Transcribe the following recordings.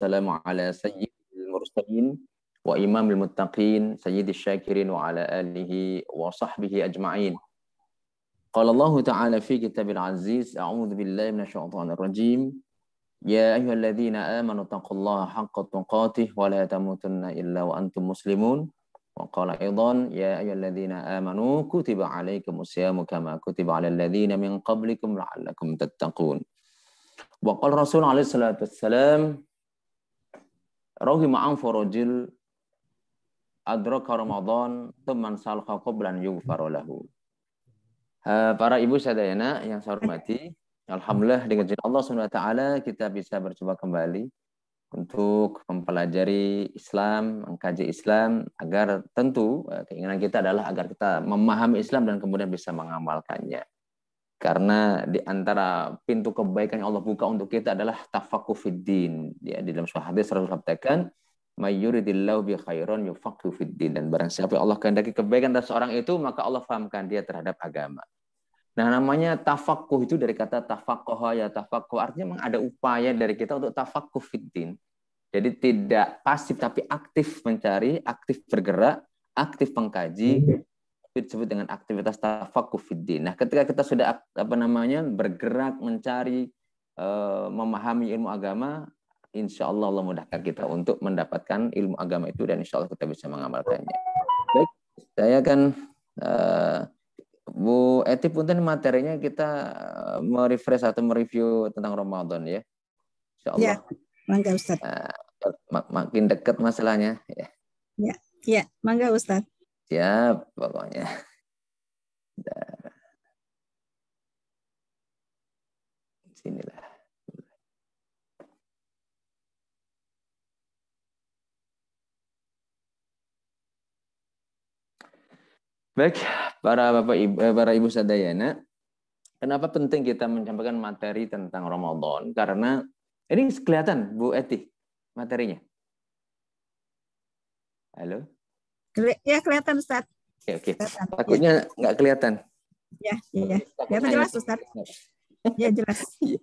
والسلام على سيد المرسلين وإمام المتقين سيد الشاكرين وعلى آله وصحبه أجمعين قال الله تعالى في كتاب العزيز أعوذ بالله من الشيطان الرجيم يا أيها الذين آمنوا اتقوا الله حق تقاته ولا تموتن إلا وأنتم مسلمون وقال أيضا يا أيها الذين آمنوا كتب عليكم الصيام كما كتب على الذين من قبلكم لعلكم تتقون وقال الرسول عليه الصلاة والسلام Rohi an forojil adraka Ramadan teman salqa qablan yughfaru lahu. Para ibu sadayana yang saya hormati, Alhamdulillah dengan izin Allah SWT kita bisa bercoba kembali untuk mempelajari Islam, mengkaji Islam, agar tentu eh, keinginan kita adalah agar kita memahami Islam dan kemudian bisa mengamalkannya karena di antara pintu kebaikan yang Allah buka untuk kita adalah tafakku fiddin. Ya, di dalam sebuah hadis Rasul sabdakan, "Mayyuridillahu bi khairan yufakku fiddin." Dan barang siapa yang Allah kehendaki kebaikan dari seorang itu, maka Allah fahamkan dia terhadap agama. Nah, namanya tafakku itu dari kata tafakkoh ya tafakku. artinya memang ada upaya dari kita untuk tafakku fiddin. Jadi tidak pasif tapi aktif mencari, aktif bergerak, aktif mengkaji, hmm disebut dengan aktivitas tafaqquh Nah, ketika kita sudah apa namanya bergerak mencari eh, memahami ilmu agama, insya Allah Allah mudahkan kita untuk mendapatkan ilmu agama itu dan insya Allah kita bisa mengamalkannya. Baik, saya akan eh, Bu Eti punten materinya kita eh, merefresh atau mereview tentang Ramadan ya. Insya Allah. Ya, mangga Ustaz. makin dekat masalahnya ya. Ya, ya, mangga Ustaz siap pokoknya sinilah Baik, para Bapak Ibu, eh, para Ibu Sadayana, kenapa penting kita menyampaikan materi tentang Ramadan? Karena ini kelihatan Bu Eti materinya. Halo? Ya kelihatan Ustaz. Oke, oke. Kelihatan. Takutnya ya. nggak ya. kelihatan. Ya, ya. ya. Kelihatan jelas Ustaz. Ya jelas. Iya.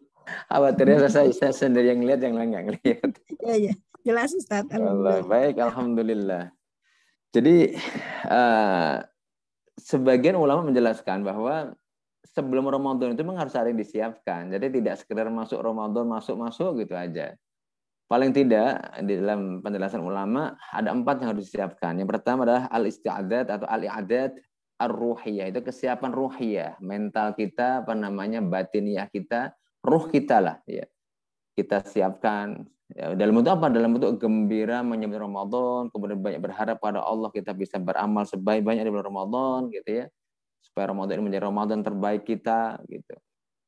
Khawatirnya rasa saya sendiri yang lihat, yang lain nggak ngelihat. Iya iya Jelas Ustaz. Ya Alhamdulillah. Allah, baik, Alhamdulillah. Jadi uh, sebagian ulama menjelaskan bahwa sebelum Ramadan itu memang harus ada yang disiapkan. Jadi tidak sekedar masuk Ramadan, masuk-masuk gitu aja. Paling tidak di dalam penjelasan ulama ada empat yang harus disiapkan. Yang pertama adalah al-isti'adat atau al-i'adat ar-ruhiyah. Itu kesiapan ruhiyah, mental kita, apa namanya, batiniah kita, ruh kita lah. Ya. Kita siapkan ya, dalam bentuk apa? Dalam bentuk gembira menyambut Ramadan, kemudian banyak berharap pada Allah kita bisa beramal sebaik-banyak di bulan Ramadan gitu ya. Supaya Ramadan ini menjadi Ramadan terbaik kita gitu.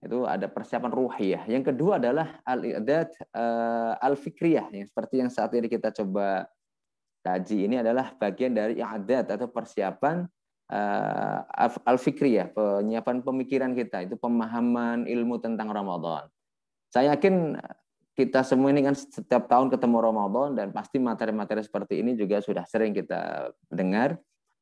Itu ada persiapan ruhiyah. Yang kedua adalah al adat eh, al-fikriyah yang seperti yang saat ini kita coba kaji ini adalah bagian dari adat atau persiapan eh, al-fikriyah, penyiapan pemikiran kita, itu pemahaman ilmu tentang Ramadan. Saya yakin kita semua ini kan setiap tahun ketemu Ramadan dan pasti materi-materi seperti ini juga sudah sering kita dengar.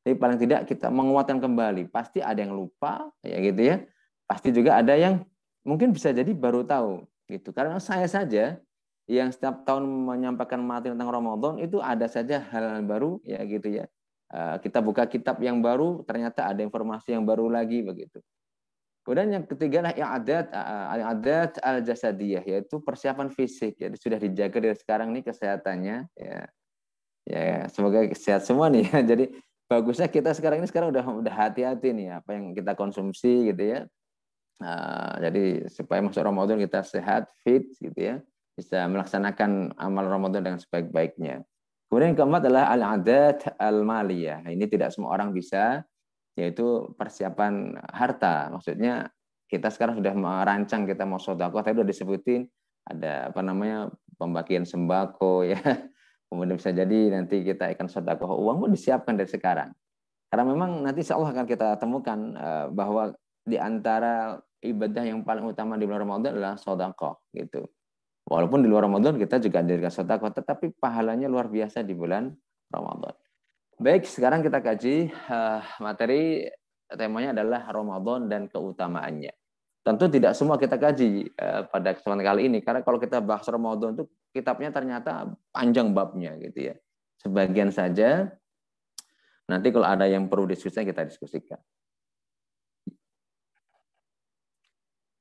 Tapi paling tidak kita menguatkan kembali. Pasti ada yang lupa, ya gitu ya. Pasti juga ada yang mungkin bisa jadi baru tahu gitu. Karena saya saja yang setiap tahun menyampaikan materi tentang Ramadan itu ada saja hal, -hal baru ya gitu ya. Eh, kita buka kitab yang baru, ternyata ada informasi yang baru lagi begitu. Kemudian yang ketiga lah yang adat yang eh, eh, adat al jasadiyah yaitu persiapan fisik. Jadi sudah dijaga dari sekarang nih kesehatannya ya. Ya, semoga sehat semua nih ya. Jadi bagusnya kita sekarang ini sekarang udah udah hati-hati nih apa yang kita konsumsi gitu ya. Eh, jadi supaya masuk Ramadan kita sehat, fit, gitu ya, bisa melaksanakan amal Ramadan dengan sebaik-baiknya. Kemudian yang keempat adalah al-adat al-maliyah. Nah, ini tidak semua orang bisa, yaitu persiapan harta. Maksudnya kita sekarang sudah merancang kita mau sodakoh, tadi sudah disebutin ada apa namanya pembagian sembako ya. Kemudian bisa jadi nanti kita akan sodakoh uang pun disiapkan dari sekarang. Karena memang nanti insya Allah akan kita temukan eh, bahwa di antara ibadah yang paling utama di bulan Ramadan adalah sodakoh gitu. Walaupun di luar Ramadan kita juga diberikan sodakoh, tetapi pahalanya luar biasa di bulan Ramadan. Baik, sekarang kita kaji uh, materi temanya adalah Ramadan dan keutamaannya. Tentu tidak semua kita kaji uh, pada kesempatan kali ini karena kalau kita bahas Ramadan itu kitabnya ternyata panjang babnya gitu ya. Sebagian saja nanti kalau ada yang perlu diskusinya kita diskusikan.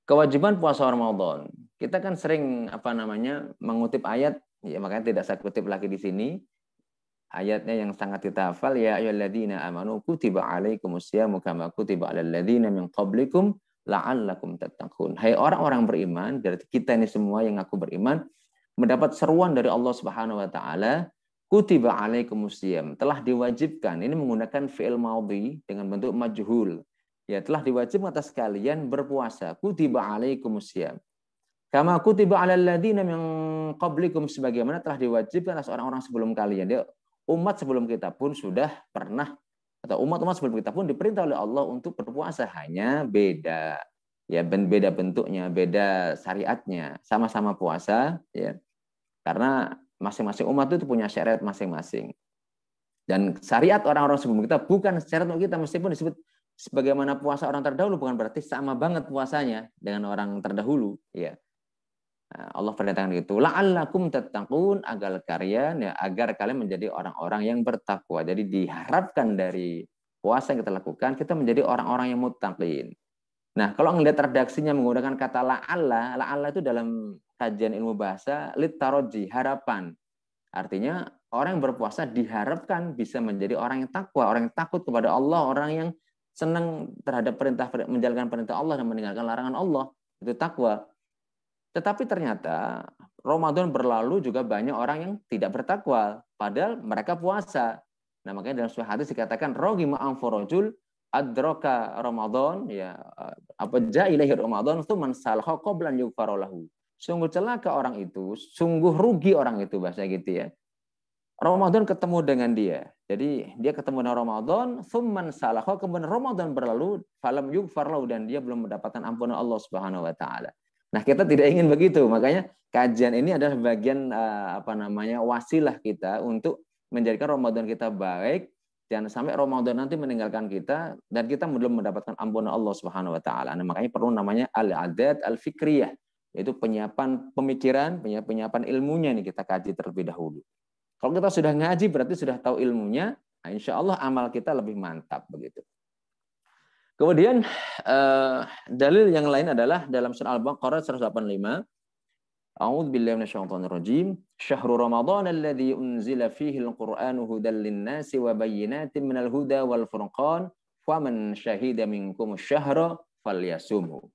kewajiban puasa Ramadan. Kita kan sering apa namanya mengutip ayat, ya makanya tidak saya kutip lagi di sini. Ayatnya yang sangat ditafal ya ayyuhalladzina amanu kutiba alaikumusyamu kama kutiba alal ladzina min qablikum la'allakum tattaqun. Hai orang-orang beriman, Berarti kita ini semua yang aku beriman mendapat seruan dari Allah Subhanahu wa taala kutiba alaikumusiyam telah diwajibkan ini menggunakan fi'il maudhi dengan bentuk majhul ya telah diwajibkan atas kalian berpuasa. Kutiba siyam. Kama kutiba ala ladina min qablikum sebagaimana telah diwajibkan atas orang-orang sebelum kalian. Dia umat sebelum kita pun sudah pernah atau umat-umat sebelum kita pun diperintah oleh Allah untuk berpuasa hanya beda ya beda bentuknya, beda syariatnya, sama-sama puasa ya. Karena masing-masing umat itu punya syariat masing-masing. Dan syariat orang-orang sebelum kita bukan syariat untuk kita meskipun disebut sebagaimana puasa orang terdahulu bukan berarti sama banget puasanya dengan orang terdahulu ya Allah perintahkan itu la'allakum tattaqun agar kalian ya agar kalian menjadi orang-orang yang bertakwa jadi diharapkan dari puasa yang kita lakukan kita menjadi orang-orang yang muttaqin nah kalau ngelihat redaksinya menggunakan kata la la la'alla itu dalam kajian ilmu bahasa litaroji harapan artinya orang yang berpuasa diharapkan bisa menjadi orang yang takwa orang yang takut kepada Allah orang yang senang terhadap perintah menjalankan perintah Allah dan meninggalkan larangan Allah itu takwa. Tetapi ternyata Ramadan berlalu juga banyak orang yang tidak bertakwa padahal mereka puasa. Nah, makanya dalam sebuah hadis dikatakan rohima amforojul adroka Ramadan ya apa jailahi Ramadan itu mansalha qablan yufarolahu. Sungguh celaka orang itu, sungguh rugi orang itu bahasa gitu ya. Ramadan ketemu dengan dia. Jadi dia ketemu dengan Ramadan, summan Kalau kemudian Ramadan berlalu, falam yugfar dan dia belum mendapatkan ampunan Allah Subhanahu wa taala. Nah, kita tidak ingin begitu. Makanya kajian ini adalah bagian eh, apa namanya? wasilah kita untuk menjadikan Ramadan kita baik dan sampai Ramadan nanti meninggalkan kita dan kita belum mendapatkan ampunan Allah Subhanahu wa taala. Nah, makanya perlu namanya al-adat al-fikriyah, yaitu penyiapan pemikiran, penyiapan ilmunya ini kita kaji terlebih dahulu. Kalau kita sudah ngaji berarti sudah tahu ilmunya, nah insya Allah amal kita lebih mantap begitu. Kemudian eh, dalil yang lain adalah dalam surah Al-Baqarah 185 A'udzu billahi minasyaitonir rajim. Syahrur Ramadan alladzi unzila fihi al quranu hudal lin-nasi wa bayyinatin minal huda wal furqan faman syahida minkum syahra falyasumhu.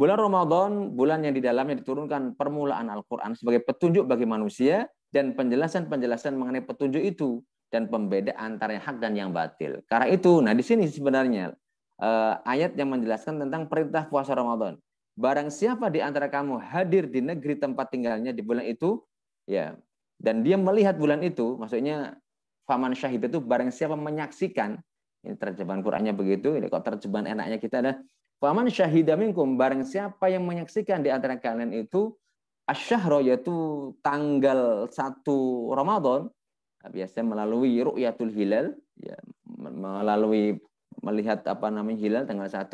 Bulan Ramadan, bulan yang di dalamnya diturunkan permulaan Al-Qur'an sebagai petunjuk bagi manusia dan penjelasan-penjelasan mengenai petunjuk itu dan pembeda antara yang hak dan yang batil. Karena itu, nah di sini sebenarnya eh, ayat yang menjelaskan tentang perintah puasa Ramadan. Barang siapa di antara kamu hadir di negeri tempat tinggalnya di bulan itu, ya, dan dia melihat bulan itu, maksudnya faman syahid itu barang siapa menyaksikan, ini terjemahan Qur'annya begitu, ini kok terjemahan enaknya kita ada faman syahidaminkum, barang siapa yang menyaksikan di antara kalian itu asyahro yaitu tanggal 1 Ramadan nah, biasanya melalui ru'yatul hilal ya, melalui melihat apa namanya hilal tanggal 1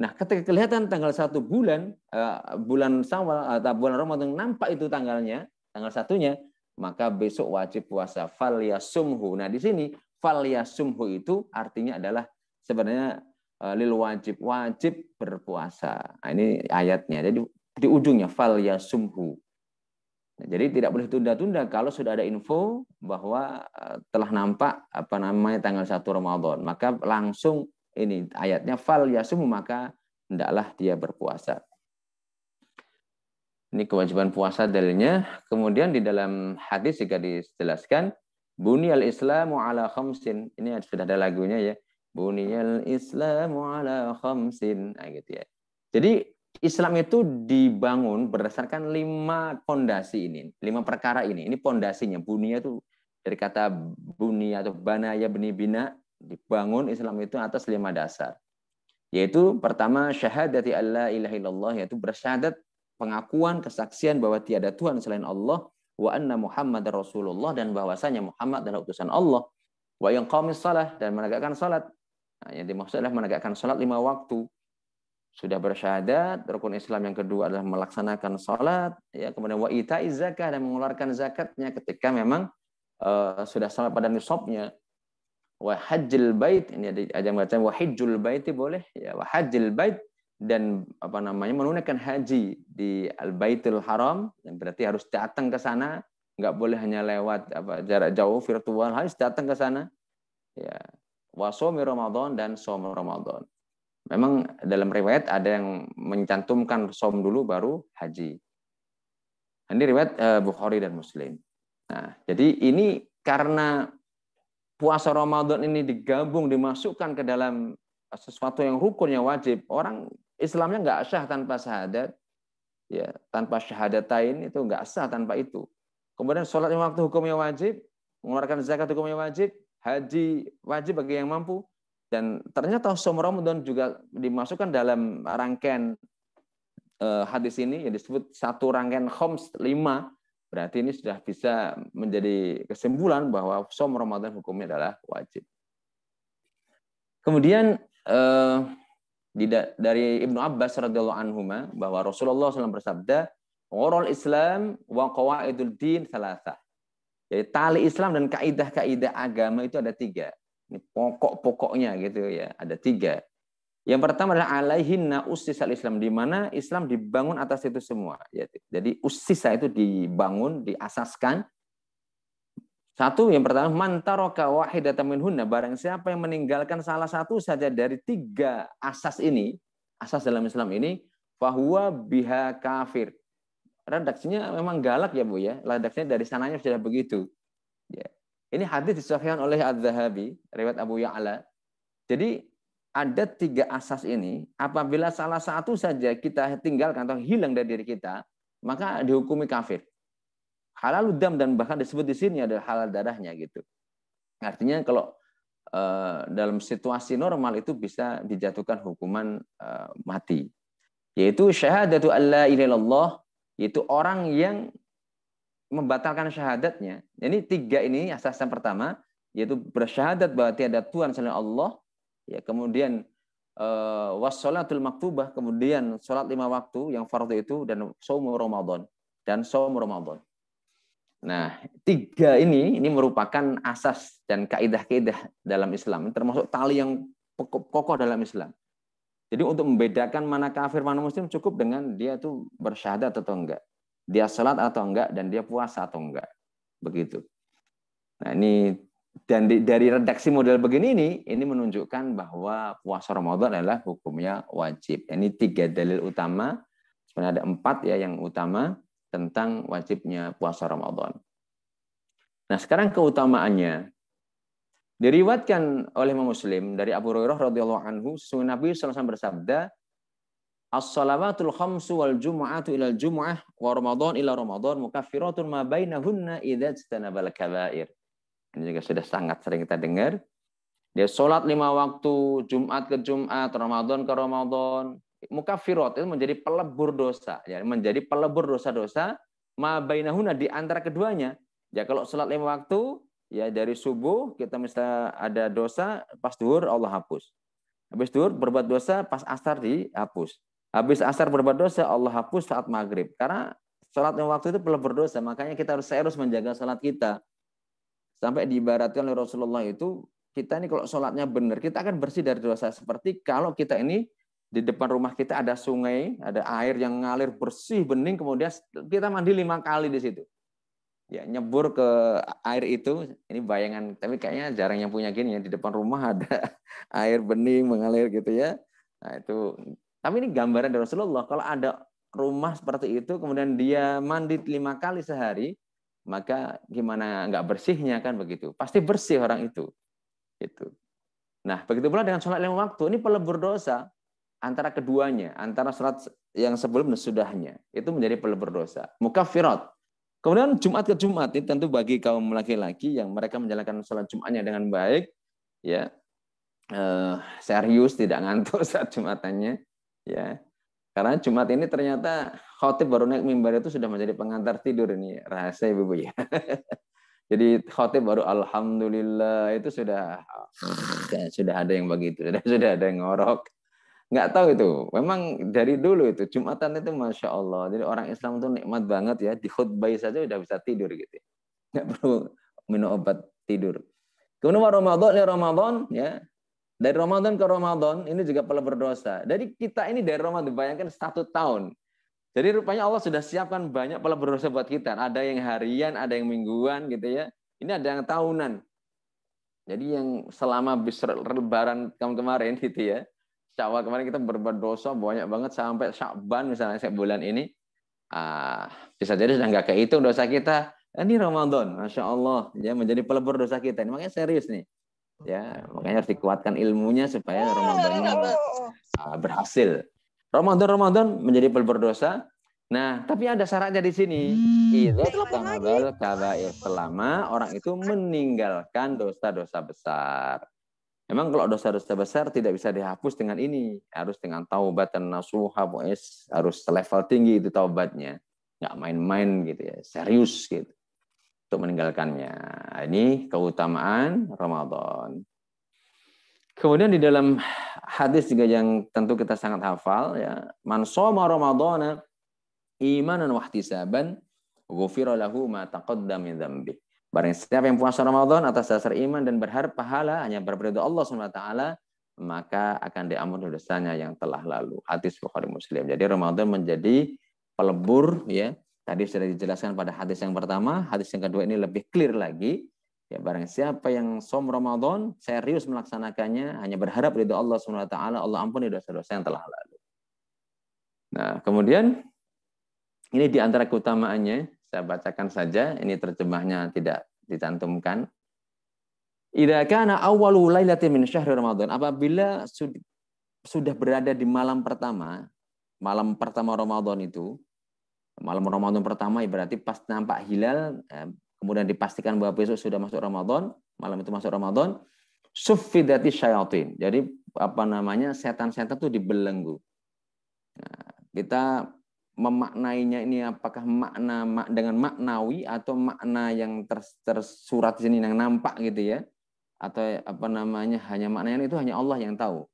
nah ketika kelihatan tanggal 1 bulan eh, bulan Sawal atau bulan Ramadan nampak itu tanggalnya tanggal satunya maka besok wajib puasa fal yasumhu nah di sini fal yasumhu itu artinya adalah sebenarnya eh, lil wajib wajib berpuasa nah, ini ayatnya jadi di ujungnya fal sumhu. Nah, jadi tidak boleh tunda-tunda kalau sudah ada info bahwa eh, telah nampak apa namanya tanggal 1 Ramadan, maka langsung ini ayatnya fal ya sumhu maka hendaklah dia berpuasa. Ini kewajiban puasa dalilnya. Kemudian di dalam hadis juga dijelaskan Bunyal Islamu ala khamsin. Ini sudah ada lagunya ya. Bunyal Islamu ala khamsin. Nah, gitu ya. Jadi Islam itu dibangun berdasarkan lima pondasi ini, lima perkara ini. Ini pondasinya, bunia itu dari kata bunia atau banaya bini bina dibangun Islam itu atas lima dasar. Yaitu pertama syahadati Allah ilaha illallah yaitu bersyahadat pengakuan kesaksian bahwa tiada Tuhan selain Allah wa anna Muhammad Rasulullah dan bahwasanya Muhammad adalah utusan Allah wa yang qamis salah dan menegakkan salat. Nah, yang dimaksud adalah menegakkan salat lima waktu sudah bersyahadat, rukun Islam yang kedua adalah melaksanakan sholat, ya, kemudian wa ita'iz zakat dan mengeluarkan zakatnya ketika memang uh, sudah sampai pada nisabnya. Wa hajjil bait ini ada, ada macam wa hajjul bait boleh ya wa hajjil bait dan apa namanya menunaikan haji di al baitul haram yang berarti harus datang ke sana nggak boleh hanya lewat apa jarak jauh virtual harus datang ke sana ya wa Ramadan dan som Ramadan Memang dalam riwayat ada yang mencantumkan som dulu baru haji. Ini riwayat eh, Bukhari dan Muslim. Nah, jadi ini karena puasa Ramadan ini digabung, dimasukkan ke dalam sesuatu yang yang wajib, orang Islamnya nggak sah tanpa syahadat, ya tanpa syahadatain itu nggak sah tanpa itu. Kemudian sholat yang waktu hukumnya wajib, mengeluarkan zakat hukumnya wajib, haji wajib bagi yang mampu, dan ternyata som Ramadan juga dimasukkan dalam rangkaian uh, hadis ini yang disebut satu rangkaian khoms lima. Berarti ini sudah bisa menjadi kesimpulan bahwa som Ramadan hukumnya adalah wajib. Kemudian uh, dari Ibnu Abbas radhiyallahu anhu bahwa Rasulullah SAW bersabda, Orol Islam wa qawaidul din salasa." Jadi tali Islam dan kaidah-kaidah agama itu ada tiga. Ini pokok-pokoknya gitu ya. Ada tiga. Yang pertama adalah alaihinna al Islam di mana Islam dibangun atas itu semua. Ya, jadi usisa itu dibangun, diasaskan. Satu yang pertama mantaroka wahidatan minhunna barang siapa yang meninggalkan salah satu saja dari tiga asas ini, asas dalam Islam ini bahwa biha kafir. Redaksinya memang galak ya Bu ya. Redaksinya dari sananya sudah begitu. Ya. Ini hadis disahihkan oleh Az-Zahabi, riwayat Abu Ya'la. Jadi ada tiga asas ini, apabila salah satu saja kita tinggalkan atau hilang dari diri kita, maka dihukumi kafir. Halal dam dan bahkan disebut di sini ada halal darahnya gitu. Artinya kalau eh, dalam situasi normal itu bisa dijatuhkan hukuman eh, mati. Yaitu syahadatu alla ilallah, yaitu orang yang membatalkan syahadatnya. ini tiga ini asas yang pertama yaitu bersyahadat bahwa tiada Tuhan selain Allah, ya kemudian eh, wassalatul maktubah, kemudian sholat lima waktu yang fardhu itu dan saumu Ramadan dan saumu Ramadan. Nah, tiga ini ini merupakan asas dan kaidah-kaidah dalam Islam, termasuk tali yang kokoh dalam Islam. Jadi untuk membedakan mana kafir mana muslim cukup dengan dia itu bersyahadat atau enggak. Dia sholat atau enggak dan dia puasa atau enggak. Begitu. Nah, ini dan di, dari redaksi model begini ini ini menunjukkan bahwa puasa Ramadan adalah hukumnya wajib. Ini tiga dalil utama. Sebenarnya ada empat ya yang utama tentang wajibnya puasa Ramadan. Nah, sekarang keutamaannya diriwatkan oleh Imam Muslim dari Abu Hurairah radhiyallahu anhu, sesungguhnya Nabi SAW bersabda, As-salawatul khamsu wal jumu'atu ila jumu'ah wa ramadhan ila ramadhan mukaffiratun ma bainahunna idza tanabal kabair. Ini juga sudah sangat sering kita dengar. Dia sholat lima waktu, Jumat ke Jumat, Ramadan ke Ramadan. Mukaffirat itu menjadi pelebur dosa. Ya, menjadi pelebur dosa-dosa ma bainahunna di antara keduanya. Ya kalau sholat lima waktu, ya dari subuh kita bisa ada dosa, pas duhur Allah hapus. Habis duhur berbuat dosa, pas asar dihapus Habis asar berbuat dosa, Allah hapus saat maghrib. Karena sholat yang waktu itu perlu berdosa, makanya kita harus serius menjaga sholat kita. Sampai diibaratkan oleh Rasulullah itu, kita ini kalau sholatnya benar, kita akan bersih dari dosa. Seperti kalau kita ini di depan rumah kita ada sungai, ada air yang ngalir bersih, bening, kemudian kita mandi lima kali di situ. Ya, nyebur ke air itu, ini bayangan, tapi kayaknya jarang yang punya gini ya, di depan rumah ada air bening mengalir gitu ya. Nah, itu tapi ini gambaran dari Rasulullah. Kalau ada rumah seperti itu, kemudian dia mandi lima kali sehari, maka gimana nggak bersihnya kan begitu? Pasti bersih orang itu. Itu. Nah, begitu pula dengan sholat lima waktu. Ini pelebur dosa antara keduanya, antara sholat yang sebelum dan sudahnya. Itu menjadi pelebur dosa. Muka Mukafirat. Kemudian Jumat ke Jumat ini tentu bagi kaum laki-laki yang mereka menjalankan sholat Jumatnya dengan baik, ya eh, serius tidak ngantuk saat Jumatannya, ya karena Jumat ini ternyata khotib baru naik mimbar itu sudah menjadi pengantar tidur ini rahasia ibu ibu ya jadi khotib baru alhamdulillah itu sudah ya, sudah ada yang begitu sudah sudah ada yang ngorok nggak tahu itu memang dari dulu itu jumatan itu masya Allah jadi orang Islam itu nikmat banget ya di khutbah saja udah bisa tidur gitu ya. nggak perlu minum obat tidur kemudian Ramadan ya Ramadan ya dari Ramadan ke Ramadan ini juga perlu berdosa. Jadi kita ini dari Ramadan bayangkan satu tahun. Jadi rupanya Allah sudah siapkan banyak pelebur berdosa buat kita. Ada yang harian, ada yang mingguan gitu ya. Ini ada yang tahunan. Jadi yang selama lebaran kemarin gitu ya. Syawal kemarin kita berbuat dosa banyak banget sampai Syakban misalnya setiap bulan ini. Ah, bisa jadi sudah nggak kehitung dosa kita. Ini Ramadan, Masya Allah. ya Menjadi pelebur dosa kita. Ini makanya serius nih ya makanya harus dikuatkan ilmunya supaya oh, ramadan oh, oh, ah, berhasil Ramadan Ramadan menjadi berdosa nah tapi ada syaratnya di sini hmm. itu selama orang itu meninggalkan dosa-dosa besar Memang kalau dosa-dosa besar tidak bisa dihapus dengan ini. Harus dengan taubat dan nasuha, harus level tinggi itu taubatnya. Nggak main-main gitu ya, serius gitu untuk meninggalkannya. Ini keutamaan Ramadan. Kemudian di dalam hadis juga yang tentu kita sangat hafal ya, man shoma ramadhana imanan ihtisaban ghufira lahu ma taqaddama min dzambi. Barang siapa yang puasa Ramadan atas dasar iman dan berharap pahala hanya berridho Allah SWT, maka akan diampuni dosanya yang telah lalu. Hadis Bukhari Muslim. Jadi Ramadan menjadi pelebur ya Tadi sudah dijelaskan pada hadis yang pertama, hadis yang kedua ini lebih clear lagi. Ya barang siapa yang som Ramadan serius melaksanakannya, hanya berharap ridho Allah swt Allah ampuni dosa-dosa yang telah lalu. Nah, kemudian ini di antara keutamaannya, saya bacakan saja, ini terjemahnya tidak ditantumkan. Idza kana awwalu lailatin min syahri Ramadan, apabila sudah berada di malam pertama, malam pertama Ramadan itu, malam Ramadan pertama ya berarti pas nampak hilal eh, kemudian dipastikan bahwa besok sudah masuk Ramadan, malam itu masuk Ramadan, sufidati syayatin. Jadi apa namanya setan-setan itu dibelenggu. Nah, kita memaknainya ini apakah makna dengan maknawi atau makna yang tersurat di sini yang nampak gitu ya atau apa namanya hanya maknanya itu hanya Allah yang tahu.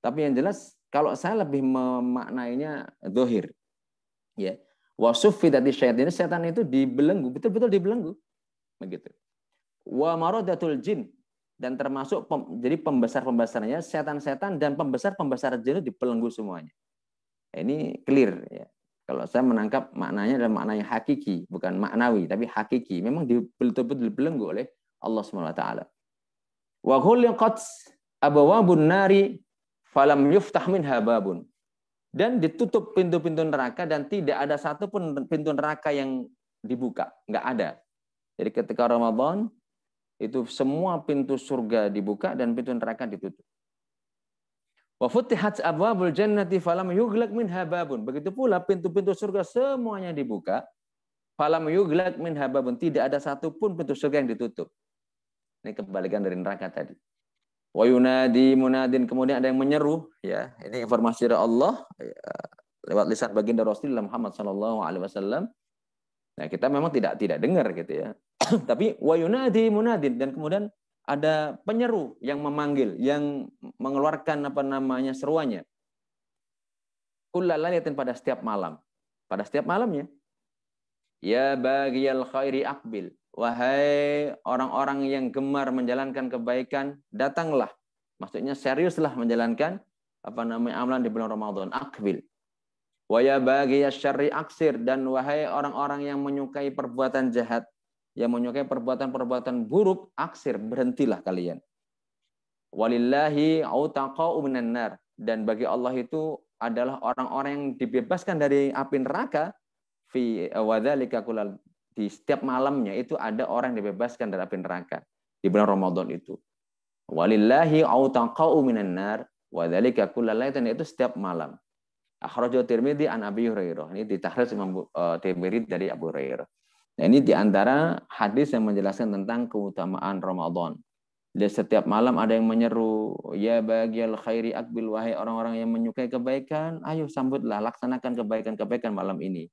Tapi yang jelas kalau saya lebih memaknainya dohir, ya Wasufi dari syaitan, setan itu dibelenggu, betul-betul dibelenggu. Begitu. Wa maradatul jin dan termasuk pem, jadi pembesar-pembesarnya setan-setan dan pembesar-pembesar jin itu dibelenggu semuanya. Ini clear ya. Kalau saya menangkap maknanya adalah makna yang hakiki, bukan maknawi, tapi hakiki. Memang betul-betul dibelenggu oleh Allah Subhanahu wa taala. Wa abwa abwabun nari falam yuftah minha babun dan ditutup pintu-pintu neraka dan tidak ada satupun pintu neraka yang dibuka, nggak ada. Jadi ketika Ramadan itu semua pintu surga dibuka dan pintu neraka ditutup. Wa futihat abwabul jannati falam yughlaq minha babun. Begitu pula pintu-pintu surga semuanya dibuka, falam yughlaq minha babun. Tidak ada satupun pintu surga yang ditutup. Ini kebalikan dari neraka tadi wayunadi munadin kemudian ada yang menyeru ya ini informasi dari Allah ya, lewat lisan baginda Rasulullah Muhammad Shallallahu alaihi wasallam nah kita memang tidak tidak dengar gitu ya tapi wayunadi munadin dan kemudian ada penyeru yang memanggil yang mengeluarkan apa namanya seruannya kullalailatin pada setiap malam pada setiap malamnya ya bagiyal khairi akbil Wahai orang-orang yang gemar menjalankan kebaikan, datanglah. Maksudnya seriuslah menjalankan apa namanya amalan di bulan Ramadan. Akbil. Waya bagi ya syari aksir. Dan wahai orang-orang yang menyukai perbuatan jahat, yang menyukai perbuatan-perbuatan buruk, aksir. Berhentilah kalian. Walillahi autaqa'u minan nar. Dan bagi Allah itu adalah orang-orang yang dibebaskan dari api neraka fi wadzalika di setiap malamnya itu ada orang yang dibebaskan dari api neraka di bulan Ramadan itu. Walillahi autaqau minan nar wa dzalika kullalaitan itu setiap malam. Akhrajahu Tirmidzi an Abi Hurairah. Ini ditahrir Imam eh, Tirmidzi dari Abu Hurairah. Nah, ini di antara hadis yang menjelaskan tentang keutamaan Ramadan. Dan setiap malam ada yang menyeru, ya bagial khairi akbil wahai orang-orang yang menyukai kebaikan, ayo sambutlah, laksanakan kebaikan-kebaikan malam ini.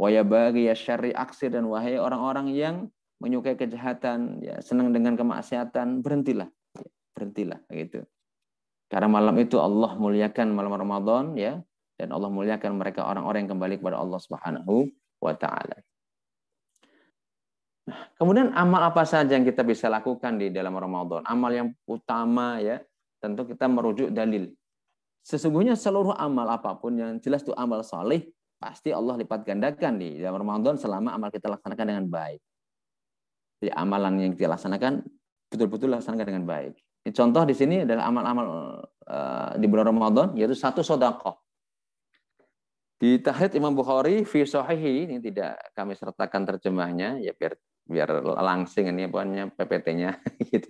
Waya ya syari aksir dan wahai orang-orang yang menyukai kejahatan, ya, senang dengan kemaksiatan, berhentilah. Ya, berhentilah gitu. Karena malam itu Allah muliakan malam Ramadan ya dan Allah muliakan mereka orang-orang yang kembali kepada Allah Subhanahu wa taala. Nah, kemudian amal apa saja yang kita bisa lakukan di dalam Ramadan? Amal yang utama ya, tentu kita merujuk dalil. Sesungguhnya seluruh amal apapun yang jelas itu amal saleh pasti Allah lipat gandakan di dalam Ramadan selama amal kita laksanakan dengan baik. Jadi amalan yang kita laksanakan betul-betul laksanakan dengan baik. Contoh di sini adalah amal-amal eh, di bulan Ramadan yaitu satu sodakoh. Di tahid Imam Bukhari fi sahihi ini tidak kami sertakan terjemahnya ya biar biar langsing ini pokoknya PPT-nya gitu.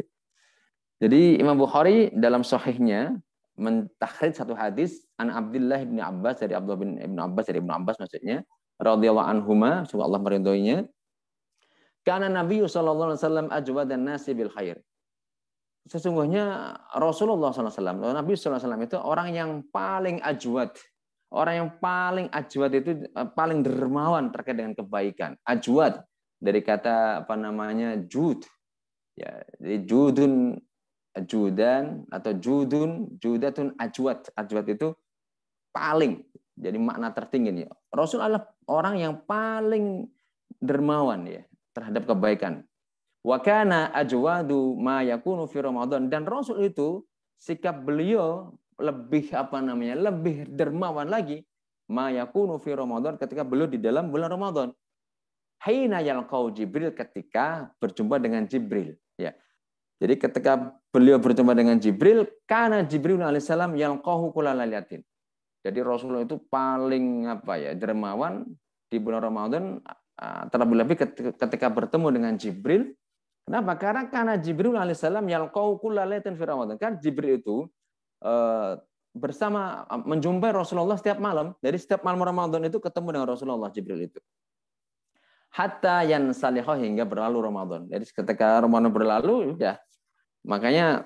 Jadi Imam Bukhari dalam sahihnya mentakhrid satu hadis an Abdullah bin Abbas dari Abdullah bin Ibn Abbas dari Ibn Abbas maksudnya radhiyallahu anhuma semoga Allah meridhoinya karena Nabi sallallahu alaihi wasallam ajwadan nasi bil khair sesungguhnya Rasulullah SAW, Nabi SAW itu orang yang paling ajwad. Orang yang paling ajwad itu eh, paling dermawan terkait dengan kebaikan. Ajwad dari kata apa namanya jud. Ya, jadi judun judan atau judun, judatun ajwat. Ajwat itu paling. Jadi makna tertinggi nih. Rasul adalah orang yang paling dermawan ya terhadap kebaikan. Wa kana ajwadu ma yakunu fi Ramadan dan Rasul itu sikap beliau lebih apa namanya? lebih dermawan lagi ma yakunu fi Ramadan ketika beliau di dalam bulan Ramadan. yang kau Jibril ketika berjumpa dengan Jibril ya. Jadi ketika beliau berjumpa dengan Jibril karena Jibril alaihissalam yang kohu kulalaliatin. Jadi Rasulullah itu paling apa ya dermawan di bulan Ramadan terlebih lebih ketika bertemu dengan Jibril. Kenapa? Karena karena Jibril alaihissalam yang kohu kulalaliatin fi Ramadan. Kan Jibril itu e, bersama menjumpai Rasulullah setiap malam. Jadi setiap malam Ramadan itu ketemu dengan Rasulullah Jibril itu. Hatta yang salihah hingga berlalu Ramadan. Jadi ketika Ramadan berlalu, ya Makanya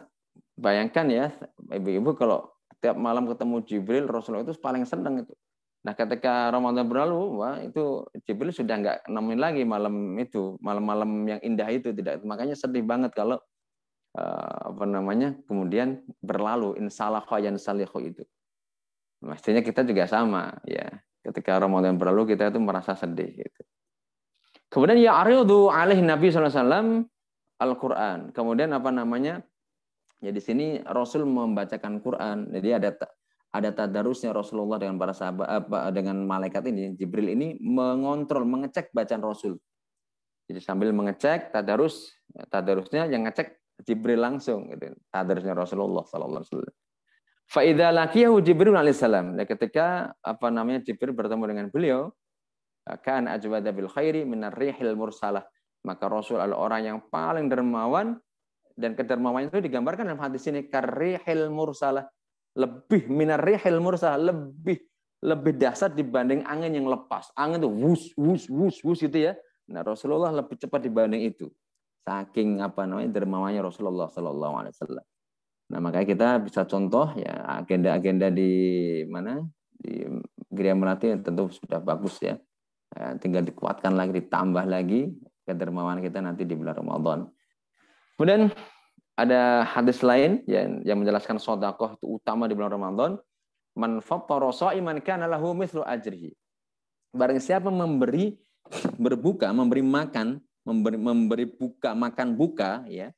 bayangkan ya ibu-ibu kalau tiap malam ketemu Jibril, Rasulullah itu paling senang itu. Nah ketika Ramadan berlalu, wah itu Jibril sudah nggak nemuin lagi malam itu, malam-malam yang indah itu tidak. Makanya sedih banget kalau eh, apa namanya kemudian berlalu insalakho yang salikho itu mestinya kita juga sama ya ketika Ramadan berlalu kita itu merasa sedih gitu kemudian ya aridu alih Nabi saw Al-Quran. Kemudian apa namanya? Ya di sini Rasul membacakan Quran. Jadi ada ada tadarusnya Rasulullah dengan para sahabat eh, dengan malaikat ini. Jibril ini mengontrol, mengecek bacaan Rasul. Jadi sambil mengecek tadarus, tadarusnya yang ngecek Jibril langsung gitu. Tadarusnya Rasulullah sallallahu alaihi wasallam. Faidah lagi ya Jibril alaihissalam. Ya ketika apa namanya Jibril bertemu dengan beliau, kan ajwada bil khairi minar rihil mursalah maka Rasul adalah orang yang paling dermawan dan kedermawannya itu digambarkan dalam hadis ini karihil mursalah lebih minarihil mursalah lebih lebih dahsyat dibanding angin yang lepas. Angin itu wus wus wus wus gitu ya. Nah Rasulullah lebih cepat dibanding itu. Saking apa namanya dermawannya Rasulullah Shallallahu Alaihi Wasallam. Nah makanya kita bisa contoh ya agenda-agenda di mana di Gria Melati tentu sudah bagus ya. Eh, tinggal dikuatkan lagi, ditambah lagi kedermawanan kita nanti di bulan Ramadan. Kemudian ada hadis lain yang, yang menjelaskan sodakoh itu utama di bulan Ramadan. Man fattara sha'iman kana lahu mithlu ajrihi. Barang siapa memberi berbuka, memberi makan, memberi, memberi buka, makan buka ya,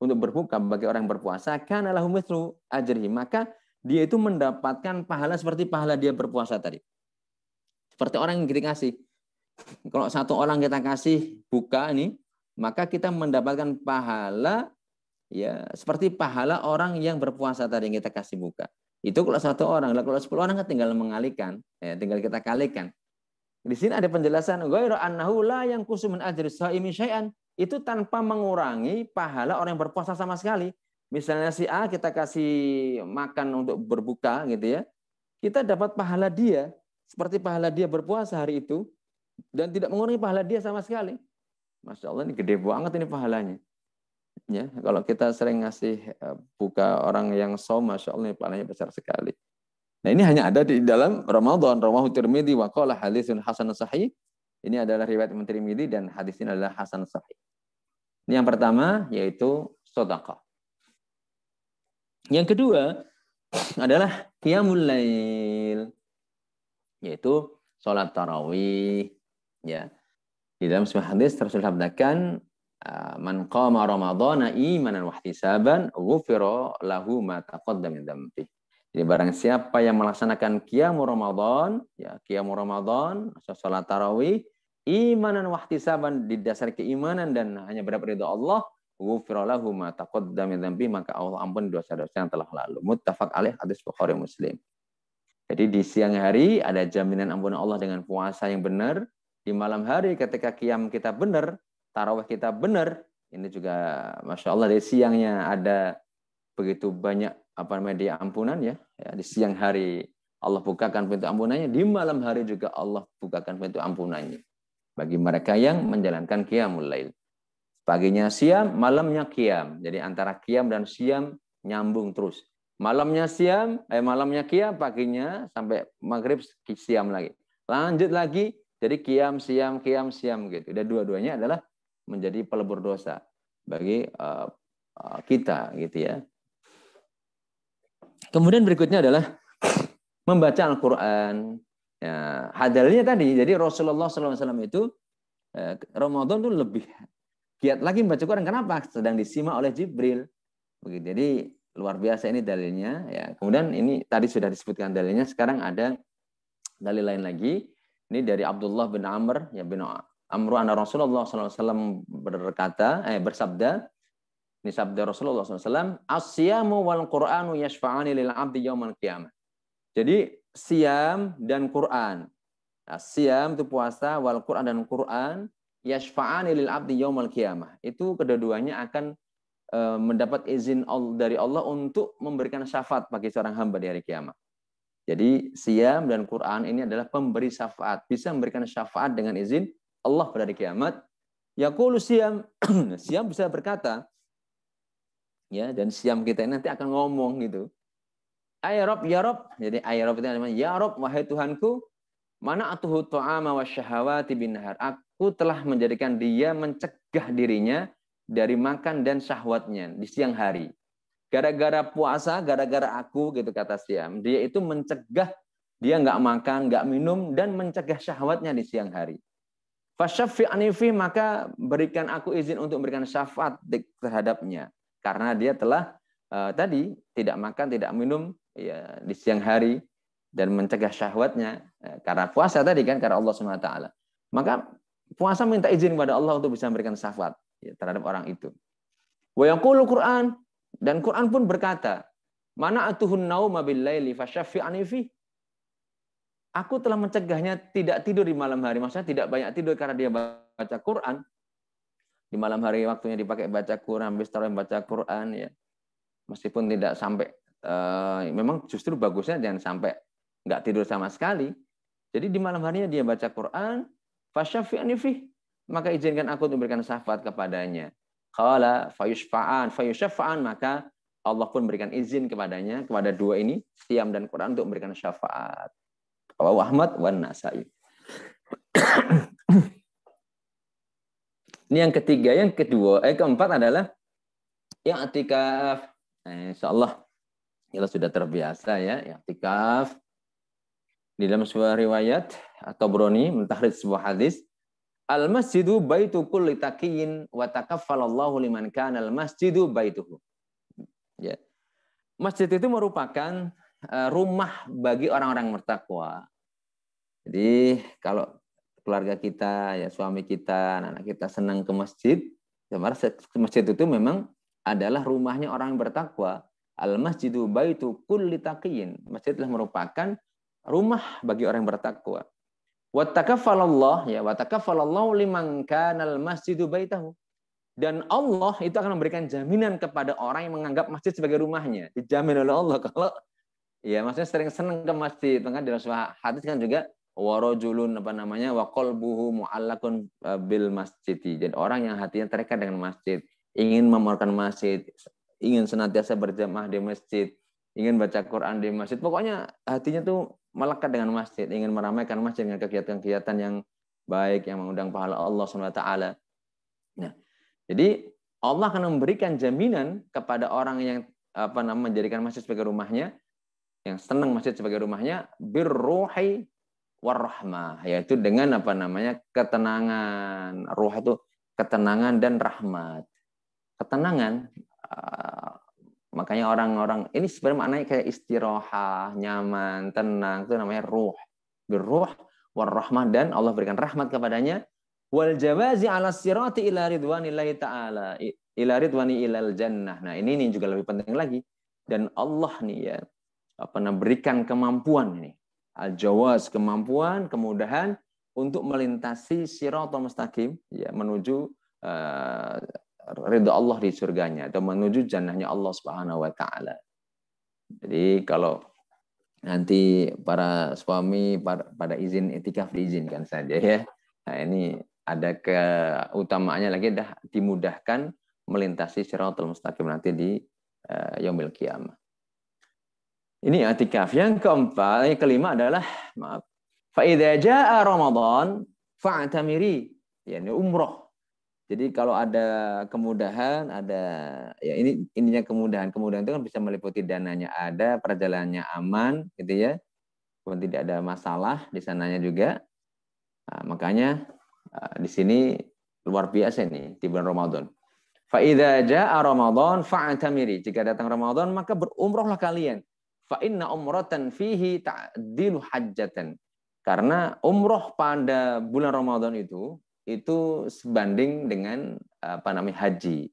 untuk berbuka bagi orang yang berpuasa, kana lahu mithlu ajrihi. Maka dia itu mendapatkan pahala seperti pahala dia berpuasa tadi. Seperti orang yang dikasih kalau satu orang kita kasih buka ini, maka kita mendapatkan pahala ya seperti pahala orang yang berpuasa tadi yang kita kasih buka. Itu kalau satu orang, kalau sepuluh orang kan tinggal mengalihkan, ya, tinggal kita kalikan. Di sini ada penjelasan ghairu annahu la yang kusumun ajri shaimi syai'an. Itu tanpa mengurangi pahala orang yang berpuasa sama sekali. Misalnya si A kita kasih makan untuk berbuka gitu ya. Kita dapat pahala dia seperti pahala dia berpuasa hari itu dan tidak mengurangi pahala dia sama sekali. Masya Allah ini gede banget ini pahalanya. Ya, kalau kita sering ngasih eh, buka orang yang so, masya Allah ini pahalanya besar sekali. Nah ini hanya ada di dalam Ramadan. Ramahu Tirmidhi, wa qala hasan sahih. Ini adalah riwayat menteri midi dan hadis ini adalah hasan sahih. Ini yang pertama yaitu sedekah. Yang kedua adalah qiyamul lail yaitu sholat tarawih, ya di dalam sebuah hadis Rasulullah sabdakan ah, man qama ramadhana imanan wa ihtisaban ghufira lahu ma taqaddama min dzambi. Jadi barang siapa yang melaksanakan qiyam Ramadhan, ya qiyam Ramadhan, salat tarawih, imanan wa ihtisaban di dasar keimanan dan hanya berharap ridha Allah, ghufira lahu ma taqaddama min dzambi, maka Allah ampun dosa-dosa yang telah lalu. Muttafaq alaih hadis Bukhari Muslim. Jadi di siang hari ada jaminan ampunan Allah dengan puasa yang benar, di malam hari ketika kiam kita benar, tarawih kita benar, ini juga masya Allah di siangnya ada begitu banyak apa namanya di ampunan ya, ya di siang hari Allah bukakan pintu ampunannya, di malam hari juga Allah bukakan pintu ampunannya bagi mereka yang menjalankan qiyamul lail. Paginya siam, malamnya kiam. Jadi antara kiam dan siam nyambung terus. Malamnya siam, eh malamnya kiam, paginya sampai maghrib siam lagi. Lanjut lagi jadi kiam, siam, kiam, siam gitu. Dan dua-duanya adalah menjadi pelebur dosa bagi uh, uh, kita gitu ya. Kemudian berikutnya adalah membaca Al-Quran. Ya, hadalnya tadi, jadi Rasulullah SAW itu eh, Ramadan itu lebih giat lagi membaca Quran. Kenapa? Sedang disimak oleh Jibril. Begitu. Jadi luar biasa ini dalilnya. Ya, kemudian ini tadi sudah disebutkan dalilnya. Sekarang ada dalil lain lagi ini dari Abdullah bin Amr ya bin Amru anna Rasulullah SAW berkata eh bersabda ini sabda Rasulullah SAW asyamu wal Quranu yashfa'ani lil abdi yaumal qiyamah. Jadi siam dan Quran. Nah, siam itu puasa wal Quran dan Quran yashfa'ani lil abdi yaumal qiyamah. Itu kedua-duanya akan eh, mendapat izin dari Allah untuk memberikan syafaat bagi seorang hamba di hari kiamat. Jadi siam dan Quran ini adalah pemberi syafaat. Bisa memberikan syafaat dengan izin Allah pada hari kiamat. Yaqulu siam, siam bisa berkata, ya dan siam kita ini nanti akan ngomong gitu. Ayrob, ya Rob. Jadi Ayrob itu namanya ya Rob, wahai Tuhanku, mana atuhu ta'ama wa syahawati bin nahar. Aku telah menjadikan dia mencegah dirinya dari makan dan syahwatnya di siang hari. Gara-gara puasa, gara-gara aku gitu kata Siam. Dia itu mencegah dia nggak makan, nggak minum dan mencegah syahwatnya di siang hari. Fasyafi'ani anifi maka berikan aku izin untuk memberikan syafaat terhadapnya karena dia telah uh, tadi tidak makan, tidak minum ya di siang hari dan mencegah syahwatnya ya, karena puasa tadi kan karena Allah Subhanahu wa taala. Maka puasa minta izin kepada Allah untuk bisa memberikan syafaat ya, terhadap orang itu. Wa Qur'an dan Quran pun berkata, mana atuhun nauma billaili fasyafi anifi. Aku telah mencegahnya tidak tidur di malam hari. Maksudnya tidak banyak tidur karena dia baca Quran. Di malam hari waktunya dipakai baca Quran, habis terus baca Quran ya. Meskipun tidak sampai uh, memang justru bagusnya jangan sampai nggak tidur sama sekali. Jadi di malam harinya dia baca Quran, fasyafi anifi. Maka izinkan aku untuk memberikan syafaat kepadanya. Qala fayushfa'an, fayushfa'an maka Allah pun berikan izin kepadanya kepada dua ini siam dan Quran untuk memberikan syafaat. Kalau Ahmad wan Nasa'i. ini yang ketiga, yang kedua, eh keempat adalah yang atikaf. Eh, insya Allah kita sudah terbiasa ya, yang atikaf di dalam sebuah riwayat atau broni mentahrid sebuah hadis Al masjidu baitu kulli taqiyin wa takaffalallahu liman kana al masjidu baituhu. Ya. Masjid itu merupakan eh, rumah bagi orang-orang bertakwa. Jadi kalau keluarga kita, ya suami kita, anak, -anak kita senang ke masjid, sebenarnya masjid itu memang adalah rumahnya orang yang bertakwa. Al masjidu baitu kulli taqiyin. Masjidlah merupakan rumah bagi orang yang bertakwa. Wa takaffalallah ya wa takaffalallahu liman kanal masjidu baitahu. Dan Allah itu akan memberikan jaminan kepada orang yang menganggap masjid sebagai rumahnya. Dijamin oleh Allah kalau ya maksudnya sering senang ke masjid. Maka dalam sebuah hadis kan juga warojulun apa namanya wa buhu muallakun eh, bil masjid. Jadi orang yang hatinya terikat dengan masjid, ingin memurkan masjid, ingin senantiasa berjamaah di masjid, ingin baca Quran di masjid. Pokoknya hatinya tuh melekat dengan masjid, ingin meramaikan masjid dengan kegiatan-kegiatan yang baik yang mengundang pahala Allah Subhanahu Wa Taala. Nah, jadi Allah akan memberikan jaminan kepada orang yang apa namanya menjadikan masjid sebagai rumahnya, yang senang masjid sebagai rumahnya, birruhi warahmah, yaitu dengan apa namanya ketenangan, ruh itu ketenangan dan rahmat. Ketenangan ah, Makanya orang-orang ini sebenarnya maknanya kayak istirahat, nyaman, tenang itu namanya ruh. Berruh warahmah dan Allah berikan rahmat kepadanya wal jawazi ala sirati ila ridwanillahi taala ila ridwani ilal jannah. Nah, ini nih juga lebih penting lagi dan Allah nih ya apa berikan kemampuan ini al jawaz kemampuan kemudahan untuk melintasi siratal mustaqim ya menuju eh, ridha Allah di surganya atau menuju jannahnya Allah Subhanahu wa taala. Jadi kalau nanti para suami pada izin etikaf diizinkan saja ya. Nah, ini ada keutamaannya lagi dah dimudahkan melintasi syaratul mustaqim nanti di uh, yaumil qiyamah. Ini etikaf. Ya, yang keempat, yang kelima adalah maaf. Fa idza jaa Ramadan fa'tamiri, yakni umrah. Jadi kalau ada kemudahan, ada ya ini ininya kemudahan. Kemudahan itu kan bisa meliputi dananya ada, perjalanannya aman, gitu ya. Pun tidak ada masalah di sananya juga. Nah, makanya eh, di sini luar biasa ini di bulan Ramadan. Fa'idha ja'a Ramadan fa'atamiri. Jika datang Ramadan, maka berumrohlah kalian. Fa'inna umratan fihi ta'dilu hajjatan. Karena umroh pada bulan Ramadan itu itu sebanding dengan apa namanya haji.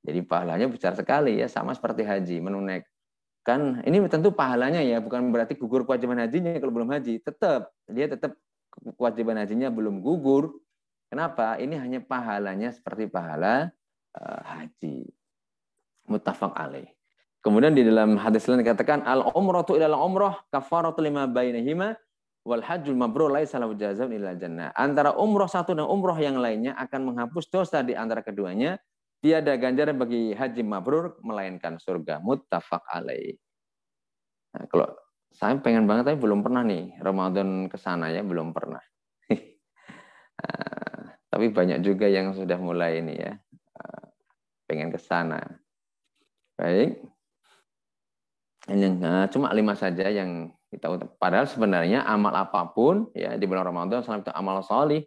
Jadi pahalanya besar sekali ya, sama seperti haji menunaikan. Ini tentu pahalanya ya, bukan berarti gugur kewajiban hajinya kalau belum haji. Tetap dia tetap kewajiban hajinya belum gugur. Kenapa? Ini hanya pahalanya seperti pahala uh, haji. Mutafak alaih. Kemudian di dalam hadis lain dikatakan al umratu ilal umrah kafaratu lima bainahima wal hajjul mabrur laisa lahu jazaa'un illa jannah. Antara umroh satu dan umroh yang lainnya akan menghapus dosa di antara keduanya. Tiada ganjaran bagi haji mabrur melainkan surga muttafaq alaih. Nah, kalau saya pengen banget tapi belum pernah nih Ramadan ke sana ya, belum pernah. Ah, tapi banyak juga yang sudah mulai ini ya. Ah, pengen ke sana. Baik. ini uh, cuma lima saja yang kita gitu. padahal sebenarnya amal apapun ya di bulan Ramadan salam itu amal sholih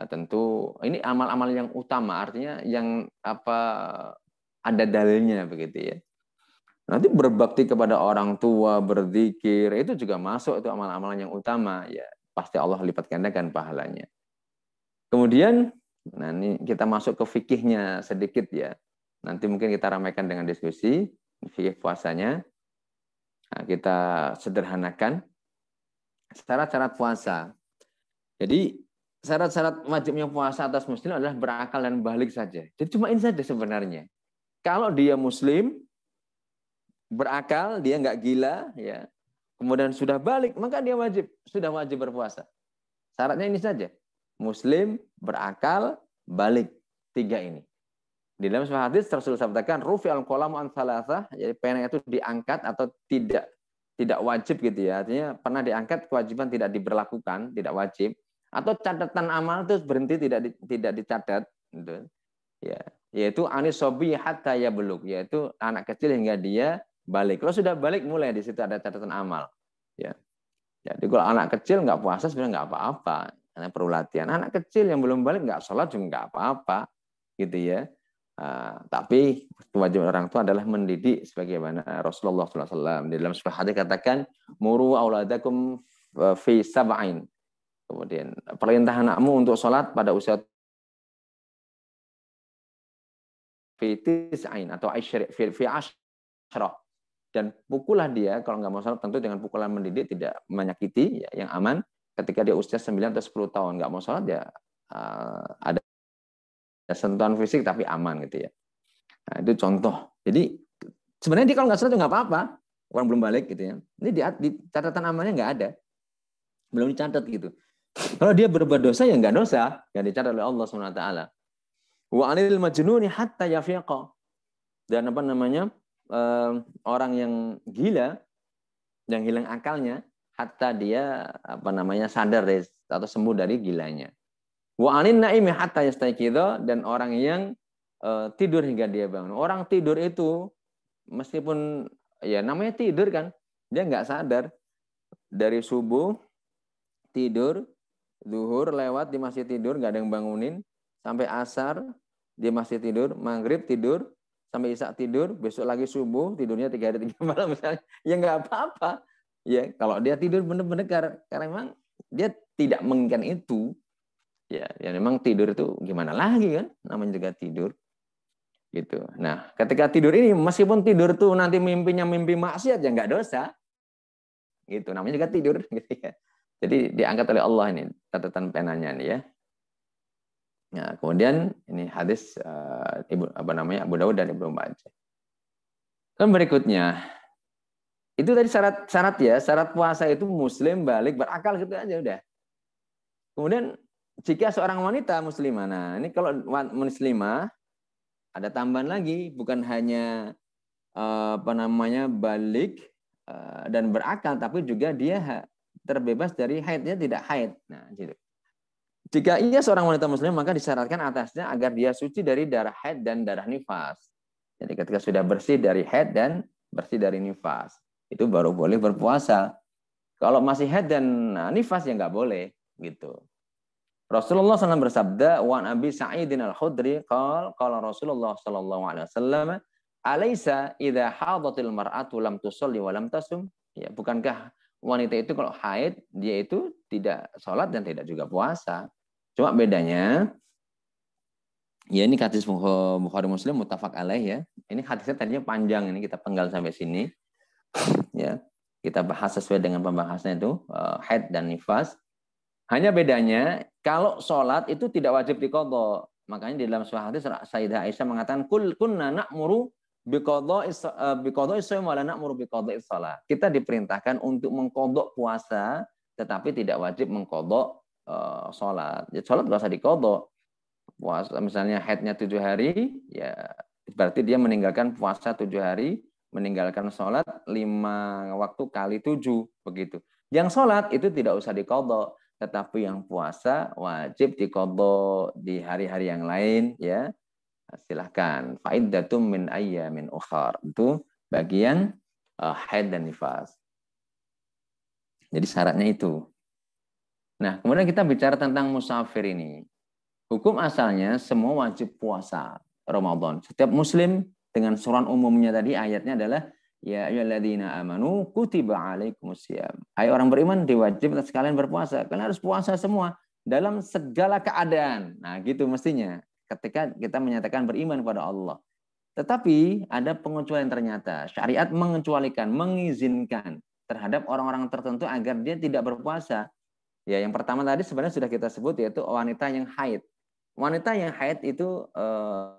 Nah, tentu ini amal-amal yang utama artinya yang apa ada dalilnya begitu ya. Nanti berbakti kepada orang tua, berzikir, itu juga masuk itu amal amal yang utama ya. Pasti Allah lipat gandakan pahalanya. Kemudian nah ini kita masuk ke fikihnya sedikit ya. Nanti mungkin kita ramaikan dengan diskusi fikih puasanya. Nah, kita sederhanakan syarat-syarat puasa. Jadi syarat-syarat wajibnya puasa atas muslim adalah berakal dan balik saja. Jadi cuma ini saja sebenarnya. Kalau dia muslim, berakal, dia nggak gila, ya. Kemudian sudah balik, maka dia wajib, sudah wajib berpuasa. Syaratnya ini saja. Muslim, berakal, balik. Tiga ini. Di dalam sebuah hadis Rasul sabdakan rufi al kolam an salasah, jadi pena itu diangkat atau tidak tidak wajib gitu ya. Artinya pernah diangkat kewajiban tidak diberlakukan, tidak wajib atau catatan amal itu berhenti tidak di, tidak dicatat gitu. Ya, yaitu sobi hatta ya beluk, yaitu anak kecil hingga dia balik. Kalau sudah balik mulai di situ ada catatan amal. Ya. Jadi kalau anak kecil nggak puasa sebenarnya nggak apa-apa, karena perlu latihan. Anak kecil yang belum balik nggak sholat juga nggak apa-apa, gitu ya Ah, tapi kewajiban orang tua adalah mendidik sebagaimana Rasulullah SAW di dalam sebuah hadis katakan muru auladakum e, fi sab'ain. Kemudian perintah anakmu untuk sholat pada usia fi tis'ain atau fi asyrah dan pukullah dia kalau nggak mau sholat tentu dengan pukulan mendidik tidak menyakiti ya, yang aman ketika dia usia 9 atau 10 tahun nggak mau sholat ya uh, ada ya, sentuhan fisik tapi aman gitu ya nah, itu contoh jadi sebenarnya dia kalau nggak sholat ya nggak apa-apa orang belum balik gitu ya ini di, di catatan amannya nggak ada belum dicatat gitu kalau dia berbuat dosa ya nggak dosa yang dicatat oleh Allah swt wa anil majnuni hatta yafiqa dan apa namanya orang yang gila yang hilang akalnya hatta dia apa namanya sadar dari atau sembuh dari gilanya Wa anin naimi hatta yastaiqidha dan orang yang uh, tidur hingga dia bangun. Orang tidur itu meskipun ya namanya tidur kan, dia nggak sadar dari subuh tidur, zuhur lewat dia masih tidur nggak ada yang bangunin, sampai asar dia masih tidur, maghrib tidur, sampai isak tidur, besok lagi subuh tidurnya tiga hari tiga malam misalnya, ya nggak apa-apa. Ya kalau dia tidur bener-bener karena, karena memang dia tidak menginginkan itu, ya ya memang tidur itu gimana lagi kan namanya juga tidur gitu nah ketika tidur ini meskipun tidur tuh nanti mimpinya mimpi maksiat ya nggak dosa gitu namanya juga tidur gitu ya jadi diangkat oleh Allah ini catatan penanya nih ya nah kemudian ini hadis uh, ibu apa namanya Abu Dawud dan Ibnu Majah Kemudian berikutnya itu tadi syarat syarat ya syarat puasa itu muslim balik berakal gitu aja udah kemudian jika seorang wanita muslimah, nah ini kalau muslimah ada tambahan lagi, bukan hanya eh, apa namanya balik eh, dan berakal, tapi juga dia terbebas dari haidnya tidak haid. Nah, gitu. Jika ia seorang wanita muslim, maka disyaratkan atasnya agar dia suci dari darah haid dan darah nifas. Jadi ketika sudah bersih dari haid dan bersih dari nifas, itu baru boleh berpuasa. Kalau masih haid dan nah, nifas ya nggak boleh gitu. Rasulullah SAW bersabda, "Wa Abi Sa'idin al-Khudri qal qala Rasulullah sallallahu alaihi wasallam, hadatil mar'atu lam tusalli wa lam tasum?" Ya, bukankah wanita itu kalau haid dia itu tidak sholat dan tidak juga puasa. Cuma bedanya ya ini hadis Bukhari Muslim mutafak alaih ya. Ini hadisnya tadinya panjang ini kita penggal sampai sini. Ya, kita bahas sesuai dengan pembahasannya itu eh, haid dan nifas. Hanya bedanya kalau sholat itu tidak wajib dikodok. Makanya di dalam sebuah hadis Sayyidah Aisyah mengatakan kul kunna na'muru biqada'i shaum eh, wa na'muru biqada'i shalah. Kita diperintahkan untuk mengkodok puasa tetapi tidak wajib mengkodok eh, sholat. Ya, sholat nggak usah dikodok. Puasa misalnya headnya tujuh hari, ya berarti dia meninggalkan puasa tujuh hari, meninggalkan sholat lima waktu kali tujuh begitu. Yang sholat itu tidak usah dikodok tetapi yang puasa wajib dikodok di hari-hari yang lain ya silahkan faidatum min ayyamin ukhar itu bagian eh, haid dan nifas jadi syaratnya itu nah kemudian kita bicara tentang musafir ini hukum asalnya semua wajib puasa Ramadan setiap muslim dengan surat umumnya tadi ayatnya adalah Ya ayyuhalladzina amanu kutiba alaikumusiyam. Hai orang beriman diwajib atas kalian berpuasa. Kalian harus puasa semua dalam segala keadaan. Nah, gitu mestinya ketika kita menyatakan beriman kepada Allah. Tetapi ada pengecualian ternyata. Syariat mengecualikan, mengizinkan terhadap orang-orang tertentu agar dia tidak berpuasa. Ya, yang pertama tadi sebenarnya sudah kita sebut yaitu wanita yang haid. Wanita yang haid itu uh,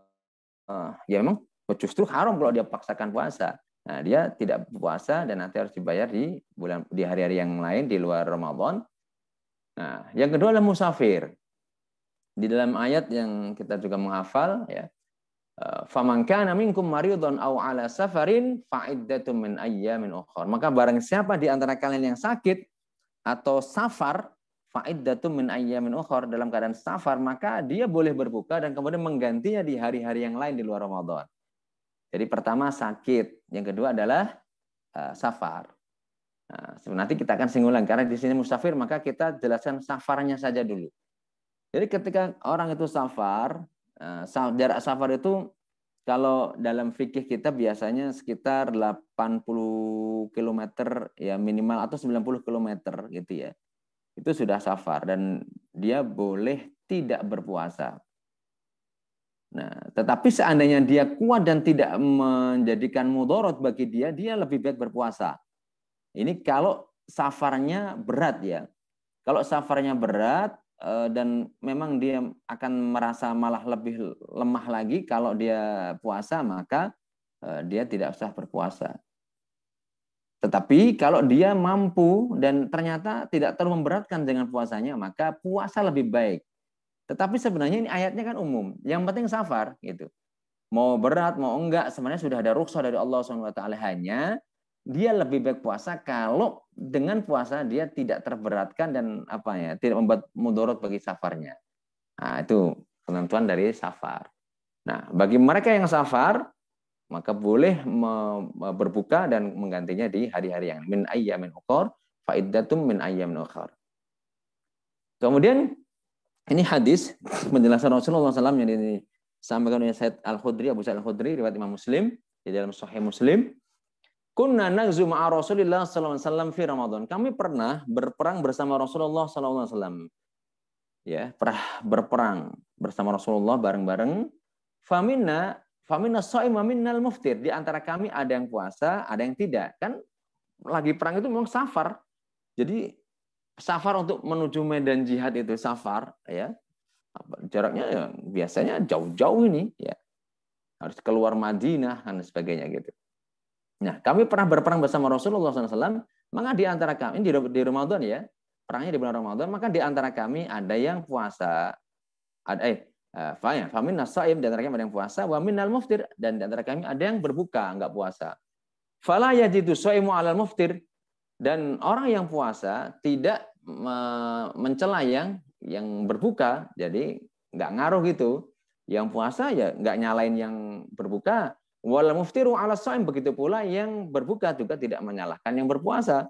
uh, ya memang justru haram kalau dia paksakan puasa. Nah, dia tidak puasa dan nanti harus dibayar di bulan di hari-hari yang lain di luar Ramadan. Nah, yang kedua adalah musafir. Di dalam ayat yang kita juga menghafal ya. Eh, Faman kana minkum maridun aw ala safarin iddatun min ayyamin ukhra. Maka barang siapa di antara kalian yang sakit atau safar iddatun min ayyamin ukhra dalam keadaan safar maka dia boleh berbuka dan kemudian menggantinya di hari-hari yang lain di luar Ramadan. Jadi pertama sakit, yang kedua adalah uh, safar. Nah, nanti kita akan singgulan karena di sini musafir maka kita jelaskan safarnya saja dulu. Jadi ketika orang itu safar, uh, jarak safar itu kalau dalam fikih kita biasanya sekitar 80 km ya minimal atau 90 km gitu ya. Itu sudah safar dan dia boleh tidak berpuasa. Nah, tetapi seandainya dia kuat dan tidak menjadikan mudorot bagi dia, dia lebih baik berpuasa. Ini kalau safarnya berat ya. Kalau safarnya berat eh, dan memang dia akan merasa malah lebih lemah lagi kalau dia puasa, maka eh, dia tidak usah berpuasa. Tetapi kalau dia mampu dan ternyata tidak terlalu memberatkan dengan puasanya, maka puasa lebih baik. Tetapi sebenarnya ini ayatnya kan umum. Yang penting safar gitu. Mau berat mau enggak sebenarnya sudah ada rukhsah dari Allah Subhanahu wa taala hanya dia lebih baik puasa kalau dengan puasa dia tidak terberatkan dan apa ya, tidak membuat mudorot bagi safarnya. Nah, itu penentuan dari safar. Nah, bagi mereka yang safar maka boleh berbuka dan menggantinya di hari-hari yang min ayyamin ukhor, faiddatum min ayyamin ukhor. Kemudian ini hadis penjelasan Rasulullah SAW yang disampaikan oleh Said Al Khudri Abu Sa'id Al Khudri riwayat Imam Muslim di dalam Sahih Muslim. Kunna nagzu ma'a Rasulillah SAW fi Ramadan. Kami pernah berperang bersama Rasulullah SAW Ya, pernah berperang bersama Rasulullah bareng-bareng. Famina famina shaim muftir. Di antara kami ada yang puasa, ada yang tidak. Kan lagi perang itu memang safar. Jadi safar untuk menuju medan jihad itu safar ya jaraknya ya, biasanya jauh-jauh ini ya harus keluar Madinah dan sebagainya gitu. Nah kami pernah berperang bersama Rasulullah SAW maka di antara kami di, di Ramadan ya perangnya di bulan Ramadan maka di antara kami ada yang puasa ada eh Fa'in, eh, famin ya, nasaim di antara kami ada yang puasa, wa minal muftir dan di antara kami ada yang berbuka nggak puasa. Fala yajidu saimu alal muftir dan orang yang puasa tidak mencela yang yang berbuka, jadi nggak ngaruh gitu. Yang puasa ya nggak nyalain yang berbuka. Wal muftiru ala shaim begitu pula yang berbuka juga tidak menyalahkan yang berpuasa.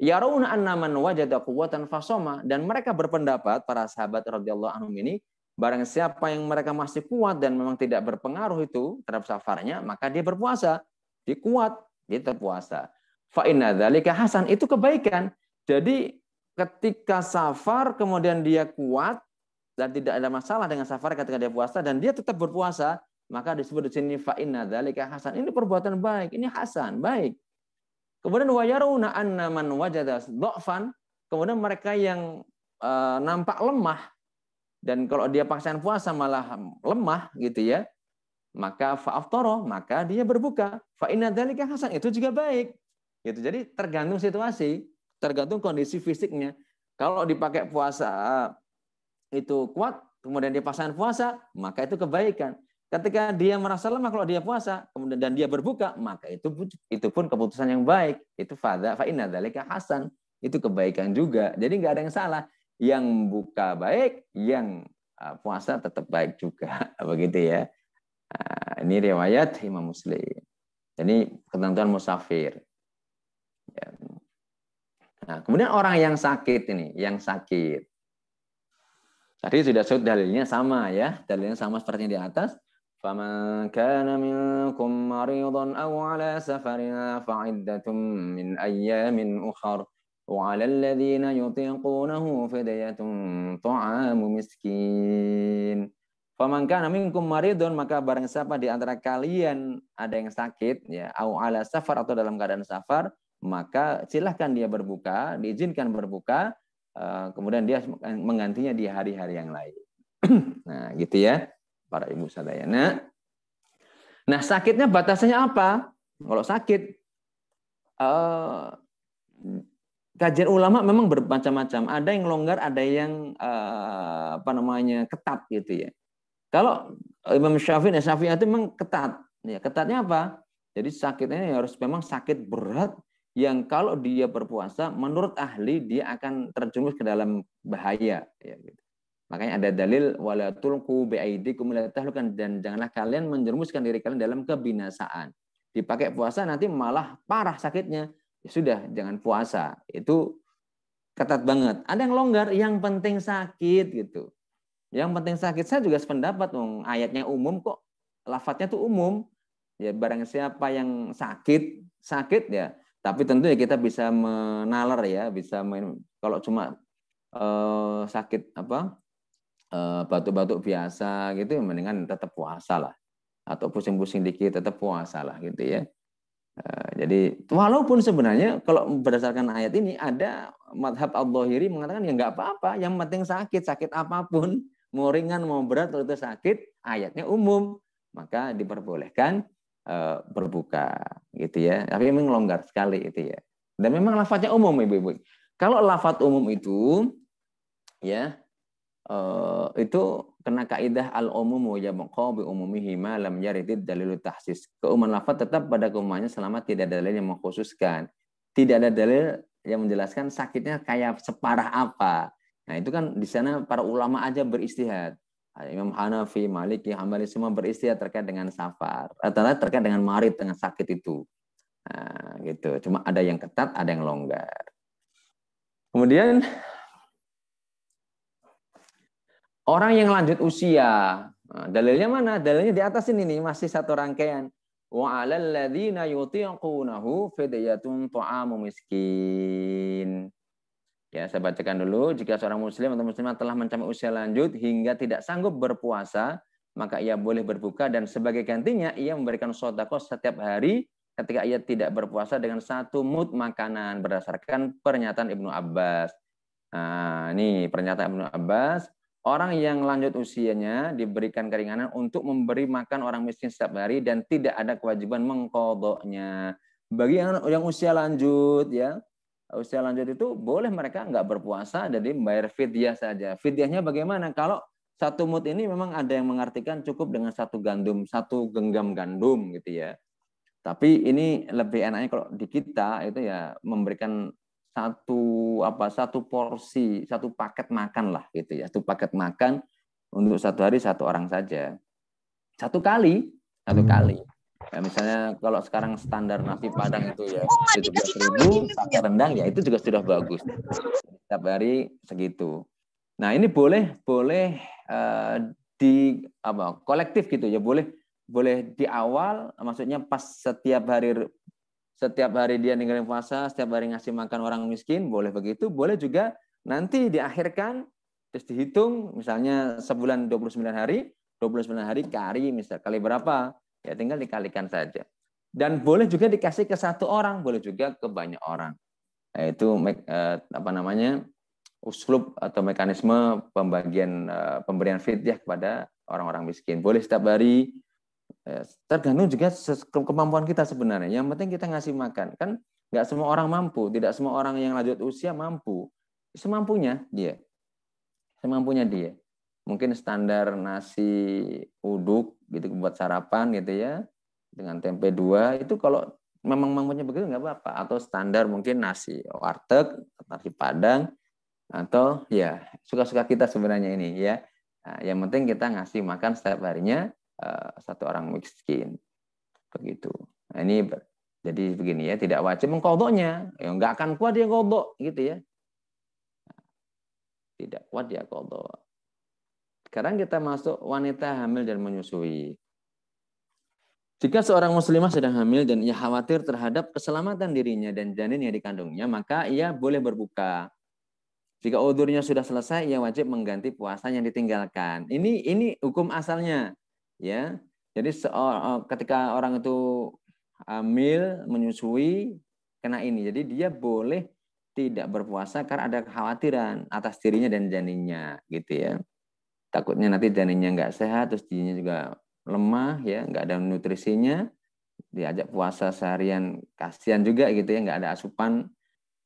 Yarawna anna man wajada quwwatan fasoma dan mereka berpendapat para sahabat radhiyallahu anhum ini barang siapa yang mereka masih kuat dan memang tidak berpengaruh itu terhadap safarnya maka dia berpuasa. dikuat dia terpuasa. Fa inna hasan itu kebaikan. Jadi ketika safar kemudian dia kuat dan tidak ada masalah dengan safar ketika dia puasa dan dia tetap berpuasa, maka disebut di sini fa'inna hasan. Ini perbuatan baik, ini hasan, baik. Kemudian wayaruna anna man wajada kemudian mereka yang e, nampak lemah dan kalau dia paksaan puasa malah lemah gitu ya, maka fa'aftoro, maka dia berbuka. fa'inna inna hasan, itu juga baik. Gitu. Jadi tergantung situasi tergantung kondisi fisiknya. Kalau dipakai puasa itu kuat, kemudian dia pasangan puasa, maka itu kebaikan. Ketika dia merasa lemah kalau dia puasa, kemudian dan dia berbuka, maka itu itu pun keputusan yang baik. Itu fadha fa inna hasan. Itu kebaikan juga. Jadi nggak ada yang salah. Yang buka baik, yang ah, puasa tetap baik juga. Begitu ya. Ah, ini riwayat Imam Muslim. Jadi ketentuan musafir. Ya. Nah, kemudian orang yang sakit ini, yang sakit. Tadi sudah dalilnya sama ya, dalilnya sama seperti yang di atas. فمن كان منكم مريضا أو على سفر فعدة من أيام أخر وعلى الذين يطيقونه فدية طعام مسكين فمن كان منكم مريضا maka barang siapa di antara kalian ada yang sakit ya au safar atau dalam keadaan safar maka silahkan dia berbuka, diizinkan berbuka, eh, kemudian dia menggantinya di hari-hari yang lain. nah, gitu ya, para ibu sadayana. Nah, sakitnya batasnya apa? Kalau sakit, eh, kajian ulama memang bermacam-macam. Ada yang longgar, ada yang eh, apa namanya ketat gitu ya. Kalau Imam Syafi'i Syafi'i itu memang ketat. Ya, ketatnya apa? Jadi sakitnya ya harus memang sakit berat yang kalau dia berpuasa menurut ahli dia akan terjerumus ke dalam bahaya ya, gitu. Makanya ada dalil wala tulqu dan janganlah kalian menjerumuskan diri kalian dalam kebinasaan. Dipakai puasa nanti malah parah sakitnya. Ya sudah, jangan puasa. Itu ketat banget. Ada yang longgar, yang penting sakit gitu. Yang penting sakit saya juga sependapat dong. Ayatnya umum kok, lafadznya tuh umum. Ya barang siapa yang sakit, sakit ya tapi tentu ya kita bisa menalar ya, bisa main. Kalau cuma eh, sakit apa eh, batuk-batuk biasa gitu, ya mendingan tetap puasa lah. Atau pusing-pusing dikit tetap puasa lah gitu ya. Eh, jadi walaupun sebenarnya kalau berdasarkan ayat ini ada madhab al bohiri mengatakan ya nggak apa-apa, yang penting sakit, sakit apapun, mau ringan mau berat atau sakit, ayatnya umum maka diperbolehkan Eh, berbuka gitu ya. Tapi memang longgar sekali itu ya. Dan memang lafadznya umum Ibu-ibu. Kalau lafadz umum itu ya eh, itu kena kaidah al umum ya bi umumihi ma lam yaridid dalil tahsis. Keumuman lafadz tetap pada keumumannya selama tidak ada dalil yang mengkhususkan. Tidak ada dalil yang menjelaskan sakitnya kayak separah apa. Nah, itu kan di sana para ulama aja beristihad. Imam Hanafi, Maliki, Hambali semua beristihad terkait dengan safar, eh, atau terkait dengan marit dengan sakit itu. Nah, gitu. Cuma ada yang ketat, ada yang longgar. Kemudian orang yang lanjut usia, nah, dalilnya mana? Dalilnya di atas ini nih, masih satu rangkaian. Wa 'alal ladzina yutiqunahu fidyatun ta'amu miskin. Ya, saya bacakan dulu. Jika seorang muslim atau muslimah telah mencapai usia lanjut hingga tidak sanggup berpuasa, maka ia boleh berbuka dan sebagai gantinya ia memberikan sodako setiap hari ketika ia tidak berpuasa dengan satu mut makanan berdasarkan pernyataan Ibnu Abbas. Nah, ini pernyataan Ibnu Abbas. Orang yang lanjut usianya diberikan keringanan untuk memberi makan orang miskin setiap hari dan tidak ada kewajiban mengkodoknya. Bagi yang, yang usia lanjut ya, usia lanjut itu boleh mereka nggak berpuasa jadi membayar fidyah saja. Fidyahnya bagaimana? Kalau satu mut ini memang ada yang mengartikan cukup dengan satu gandum, satu genggam gandum gitu ya. Tapi ini lebih enaknya kalau di kita itu ya memberikan satu apa satu porsi, satu paket makan lah gitu ya. Satu paket makan untuk satu hari satu orang saja. Satu kali, satu hmm. kali. Ya, misalnya kalau sekarang standar nasi padang itu ya tujuh belas ribu, sate rendang ya itu juga sudah bagus. Setiap hari segitu. Nah ini boleh boleh uh, di apa kolektif gitu ya boleh boleh di awal maksudnya pas setiap hari setiap hari dia ninggalin puasa, setiap hari ngasih makan orang miskin, boleh begitu, boleh juga nanti diakhirkan terus dihitung misalnya sebulan 29 hari, 29 hari kali misal kali berapa? Ya tinggal dikalikan saja. Dan boleh juga dikasih ke satu orang, boleh juga ke banyak orang. Itu eh, apa namanya uslub atau mekanisme pembagian eh, pemberian fidyah kepada orang-orang miskin. Boleh setiap hari, eh, tergantung juga kemampuan kita sebenarnya. Yang penting kita ngasih makan. Kan nggak semua orang mampu, tidak semua orang yang lanjut usia mampu. Semampunya dia. Semampunya dia. Mungkin standar nasi uduk gitu buat sarapan gitu ya dengan tempe dua itu kalau memang maunya begitu nggak apa-apa atau standar mungkin nasi warteg nasi padang atau ya suka-suka kita sebenarnya ini ya nah, yang penting kita ngasih makan setiap harinya uh, satu orang miskin begitu nah, ini jadi begini ya tidak wajib mengkodoknya ya nggak akan kuat dia kodok gitu ya tidak kuat dia kodok sekarang kita masuk wanita hamil dan menyusui. Jika seorang muslimah sedang hamil dan ia khawatir terhadap keselamatan dirinya dan janin yang dikandungnya, maka ia boleh berbuka. Jika udurnya sudah selesai, ia wajib mengganti puasa yang ditinggalkan. Ini ini hukum asalnya, ya. Jadi eh, ketika orang itu hamil, menyusui, kena ini. Jadi dia boleh tidak berpuasa karena ada kekhawatiran atas dirinya dan janinnya, gitu ya takutnya nanti janinnya nggak sehat terus janinnya juga lemah ya nggak ada nutrisinya diajak puasa seharian kasihan juga gitu ya nggak ada asupan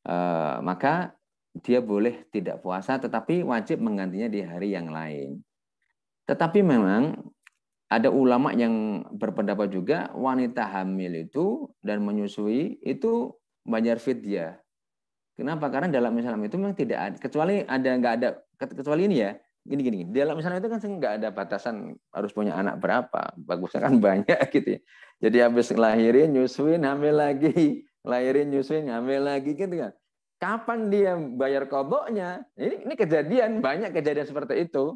e, maka dia boleh tidak puasa tetapi wajib menggantinya di hari yang lain tetapi memang ada ulama yang berpendapat juga wanita hamil itu dan menyusui itu bayar fidyah Kenapa? Karena dalam Islam itu memang tidak ada kecuali ada nggak ada kecuali ini ya gini gini dalam misalnya itu kan nggak ada batasan harus punya anak berapa bagusnya kan banyak gitu ya. jadi habis lahirin nyusuin hamil lagi lahirin nyusuin hamil lagi gitu kan kapan dia bayar koboknya ini ini kejadian banyak kejadian seperti itu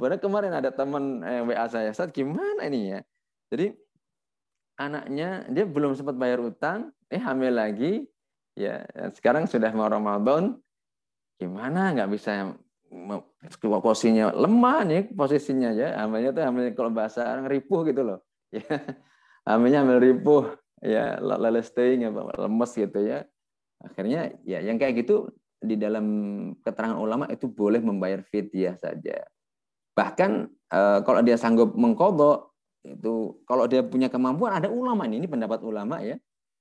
baru kemarin ada teman eh, wa saya saat gimana ini ya jadi anaknya dia belum sempat bayar utang eh hamil lagi ya sekarang sudah mau Ramadan gimana nggak bisa posisinya lemah nih posisinya ya hamilnya tuh hamil kalau bahasa orang gitu loh ya hamilnya hamil ripuh ya lelesteing ya lemes gitu ya akhirnya ya yang kayak gitu di dalam keterangan ulama itu boleh membayar fidyah saja bahkan eh, kalau dia sanggup mengkodok itu kalau dia punya kemampuan ada ulama ini, pendapat ulama ya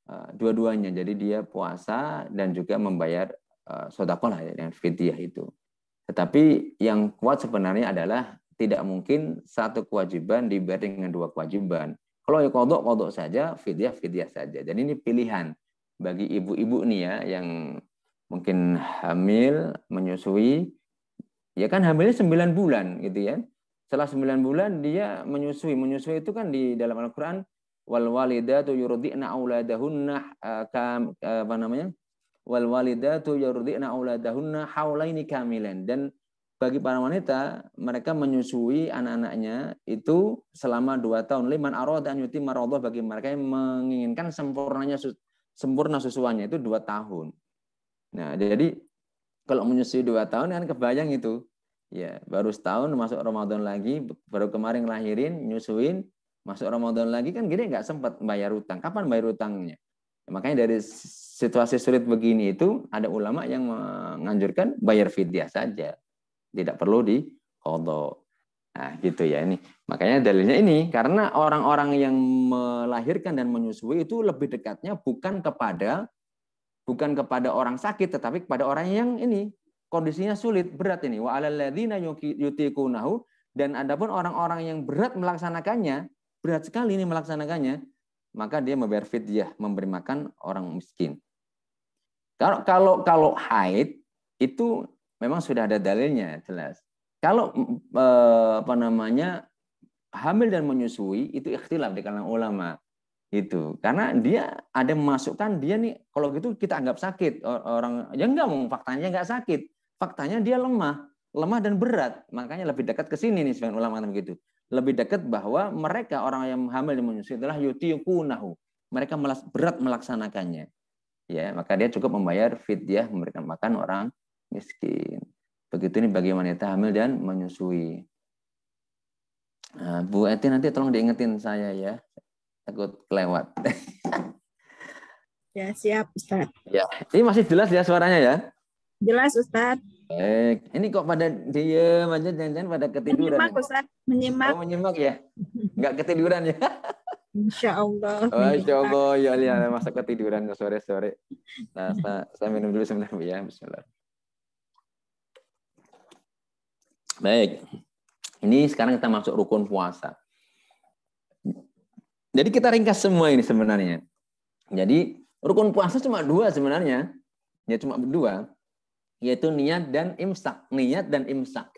eh, dua-duanya jadi dia puasa dan juga membayar eh, sodakolah ya, dengan fidyah itu tetapi yang kuat sebenarnya adalah tidak mungkin satu kewajiban dibayar dengan dua kewajiban. Kalau ya kodok, kodok saja, fidyah, fidyah saja. Jadi ini pilihan bagi ibu-ibu nih ya yang mungkin hamil, menyusui, ya kan hamilnya sembilan bulan gitu ya. Setelah sembilan bulan dia menyusui. Menyusui itu kan di dalam Al-Qur'an wal walidatu yurdi'na auladahunna eh, eh, apa namanya? wal walidatu yurdi'na auladahunna haulaini kamilan dan bagi para wanita mereka menyusui anak-anaknya itu selama dua tahun liman arad an yutimma bagi mereka yang menginginkan sempurnanya sempurna susuannya itu dua tahun nah jadi kalau menyusui dua tahun kan kebayang itu ya baru setahun masuk Ramadan lagi baru kemarin lahirin nyusuin masuk Ramadan lagi kan gini nggak sempat bayar utang kapan bayar utangnya Ya, makanya dari situasi sulit begini itu ada ulama yang menganjurkan bayar fidyah saja. Tidak perlu di kodok. Nah, gitu ya ini. Makanya dalilnya ini karena orang-orang yang melahirkan dan menyusui itu lebih dekatnya bukan kepada bukan kepada orang sakit tetapi kepada orang yang ini kondisinya sulit, berat ini. Wa dan adapun orang-orang yang berat melaksanakannya, berat sekali ini melaksanakannya, maka dia membayar fidyah, memberi makan orang miskin. Kalau kalau kalau haid itu memang sudah ada dalilnya jelas. Kalau eh, apa namanya hamil dan menyusui itu ikhtilaf di kalangan ulama itu karena dia ada memasukkan dia nih kalau gitu kita anggap sakit orang ya enggak mau faktanya enggak sakit faktanya dia lemah lemah dan berat. Makanya lebih dekat ke sini nih sebagian ulama begitu. Lebih dekat bahwa mereka orang yang hamil dan menyusui adalah yutiyukunahu. Mereka berat melaksanakannya. Ya, maka dia cukup membayar fidyah memberikan makan orang miskin. Begitu ini bagi wanita hamil dan menyusui. Nah, Bu Eti nanti tolong diingetin saya ya. Takut kelewat. ya, siap Ustaz. Ya, ini masih jelas ya suaranya ya? Jelas Ustaz. Baik. Ini kok pada dia aja jangan-jangan pada ketiduran. Menyimak, ya? Ustaz. Menyimak. Oh, menyimak ya? Enggak ketiduran ya? Insya Allah. Oh, insya Allah. Ya, lihat ya, ya, masa ketiduran sore-sore. Nah, saya, saya minum dulu sebentar ya. Bismillah. Baik. Ini sekarang kita masuk rukun puasa. Jadi kita ringkas semua ini sebenarnya. Jadi rukun puasa cuma dua sebenarnya. Ya cuma berdua yaitu niat dan imsak. Niat dan imsak.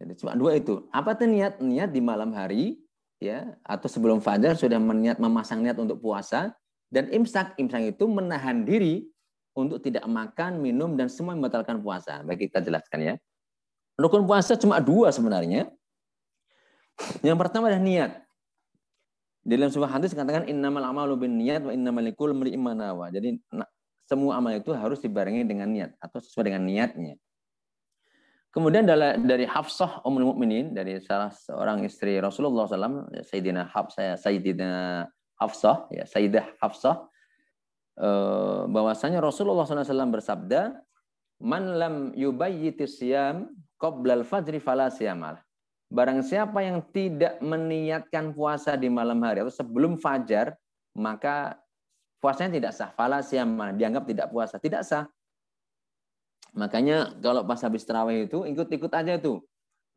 Jadi cuma dua itu. Apa tuh niat? Niat di malam hari ya atau sebelum fajar sudah meniat memasang niat untuk puasa dan imsak. Imsak itu menahan diri untuk tidak makan, minum dan semua membatalkan puasa. Baik kita jelaskan ya. Rukun puasa cuma dua sebenarnya. Yang pertama adalah niat. dalam sebuah hadis dikatakan innamal a'malu bin niat wa innamal likul Jadi semua amal itu harus dibarengi dengan niat atau sesuai dengan niatnya. Kemudian dari Hafsah Ummul Mukminin dari salah seorang istri Rasulullah SAW, Sayyidina Hafsah, Sayyidina Hafsah, ya Sayyidah Hafsah, eh, bahwasanya Rasulullah SAW bersabda, "Man lam yubayyitis siyam qabla fajri fala siyamal." Barang siapa yang tidak meniatkan puasa di malam hari atau sebelum fajar, maka puasanya tidak sah. Fala siaman, dianggap tidak puasa. Tidak sah. Makanya kalau pas habis terawih itu ikut-ikut aja tuh.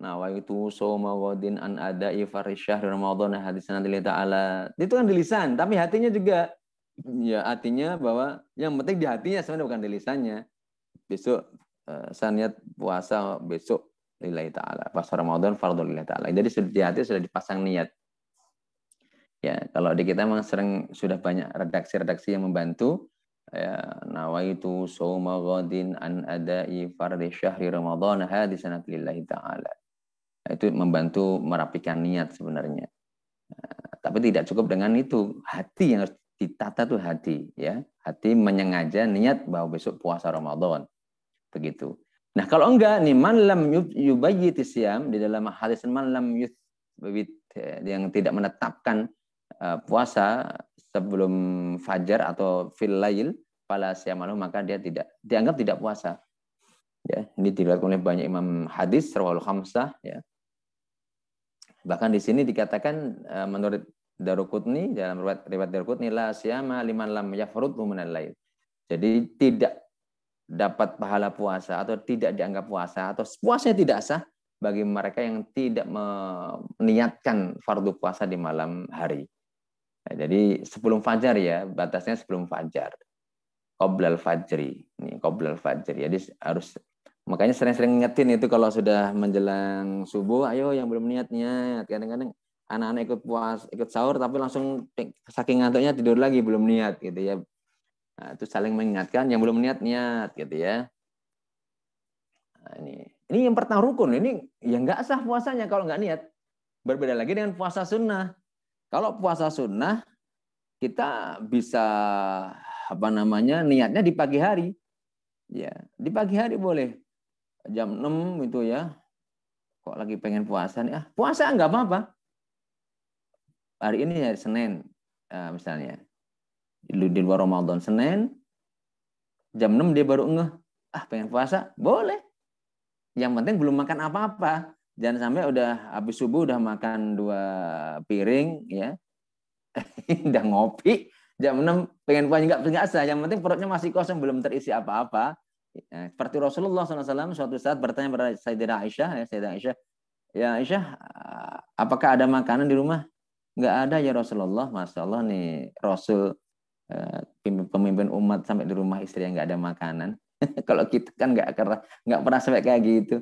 Nah, wa itu soma wadin an ada ifarishah ramadhan hadis nanti ala. Itu kan di lisan, tapi hatinya juga ya hatinya bahwa yang penting di hatinya sebenarnya bukan di lisannya. Besok eh, saya niat puasa besok lillahi ta'ala. Pas Ramadan fardu lillahi ta'ala. Jadi di hati sudah dipasang niat. Ya, kalau di kita memang sering sudah banyak redaksi-redaksi yang membantu. Ya, nawaitu sawma ghadin an adai fardhi syahri ramadhan hadis lillahi ta'ala. Itu membantu merapikan niat sebenarnya. Eh, tapi tidak cukup dengan itu. Hati yang harus ditata tuh hati. ya Hati menyengaja niat bahwa besok puasa ramadhan Begitu. Nah kalau enggak nih man lam yubayyiti siam di dalam hadis man lam yang tidak menetapkan Eh, puasa sebelum fajar atau fil lail pala siamalu maka dia tidak dianggap tidak puasa. Ya, ini dilakukan oleh banyak imam hadis rawal khamsah ya. Bahkan di sini dikatakan eh, menurut Darukutni dalam riwayat riwayat Darukutni la siama liman lam yafrudhu minal lail. Jadi tidak dapat pahala puasa atau tidak dianggap puasa atau puasanya tidak sah bagi mereka yang tidak meniatkan fardu puasa di malam hari. Nah, jadi sebelum fajar ya, batasnya sebelum fajar. Qoblal fajri. Ini qoblal fajri. Jadi harus makanya sering-sering ngetin itu kalau sudah menjelang subuh, ayo yang belum niat niat. Kadang-kadang anak-anak ikut puas, ikut sahur tapi langsung saking ngantuknya tidur lagi belum niat gitu ya. Nah, itu saling mengingatkan yang belum niat niat gitu ya. Nah, ini ini yang pertama rukun. Ini yang nggak sah puasanya kalau nggak niat. Berbeda lagi dengan puasa sunnah kalau puasa sunnah, kita bisa apa namanya niatnya di pagi hari. Ya, di pagi hari boleh. Jam 6 itu ya. Kok lagi pengen puasa nih? Ah, puasa nggak apa-apa. Hari ini hari Senin ah, misalnya. Di luar Ramadan Senin jam 6 dia baru ngeh, ah pengen puasa, boleh. Yang penting belum makan apa-apa jangan sampai udah habis subuh udah makan dua piring ya udah ngopi jam enam pengen puasa nggak pengen asa yang penting perutnya masih kosong belum terisi apa-apa ya, seperti Rasulullah SAW suatu saat bertanya kepada Sayyidina Aisyah ya Sayyidina Aisyah ya Aisyah apakah ada makanan di rumah nggak ada ya Rasulullah masya Allah nih Rasul e, pemimpin umat sampai di rumah istri yang nggak ada makanan kalau kita kan nggak nggak pernah sampai kayak gitu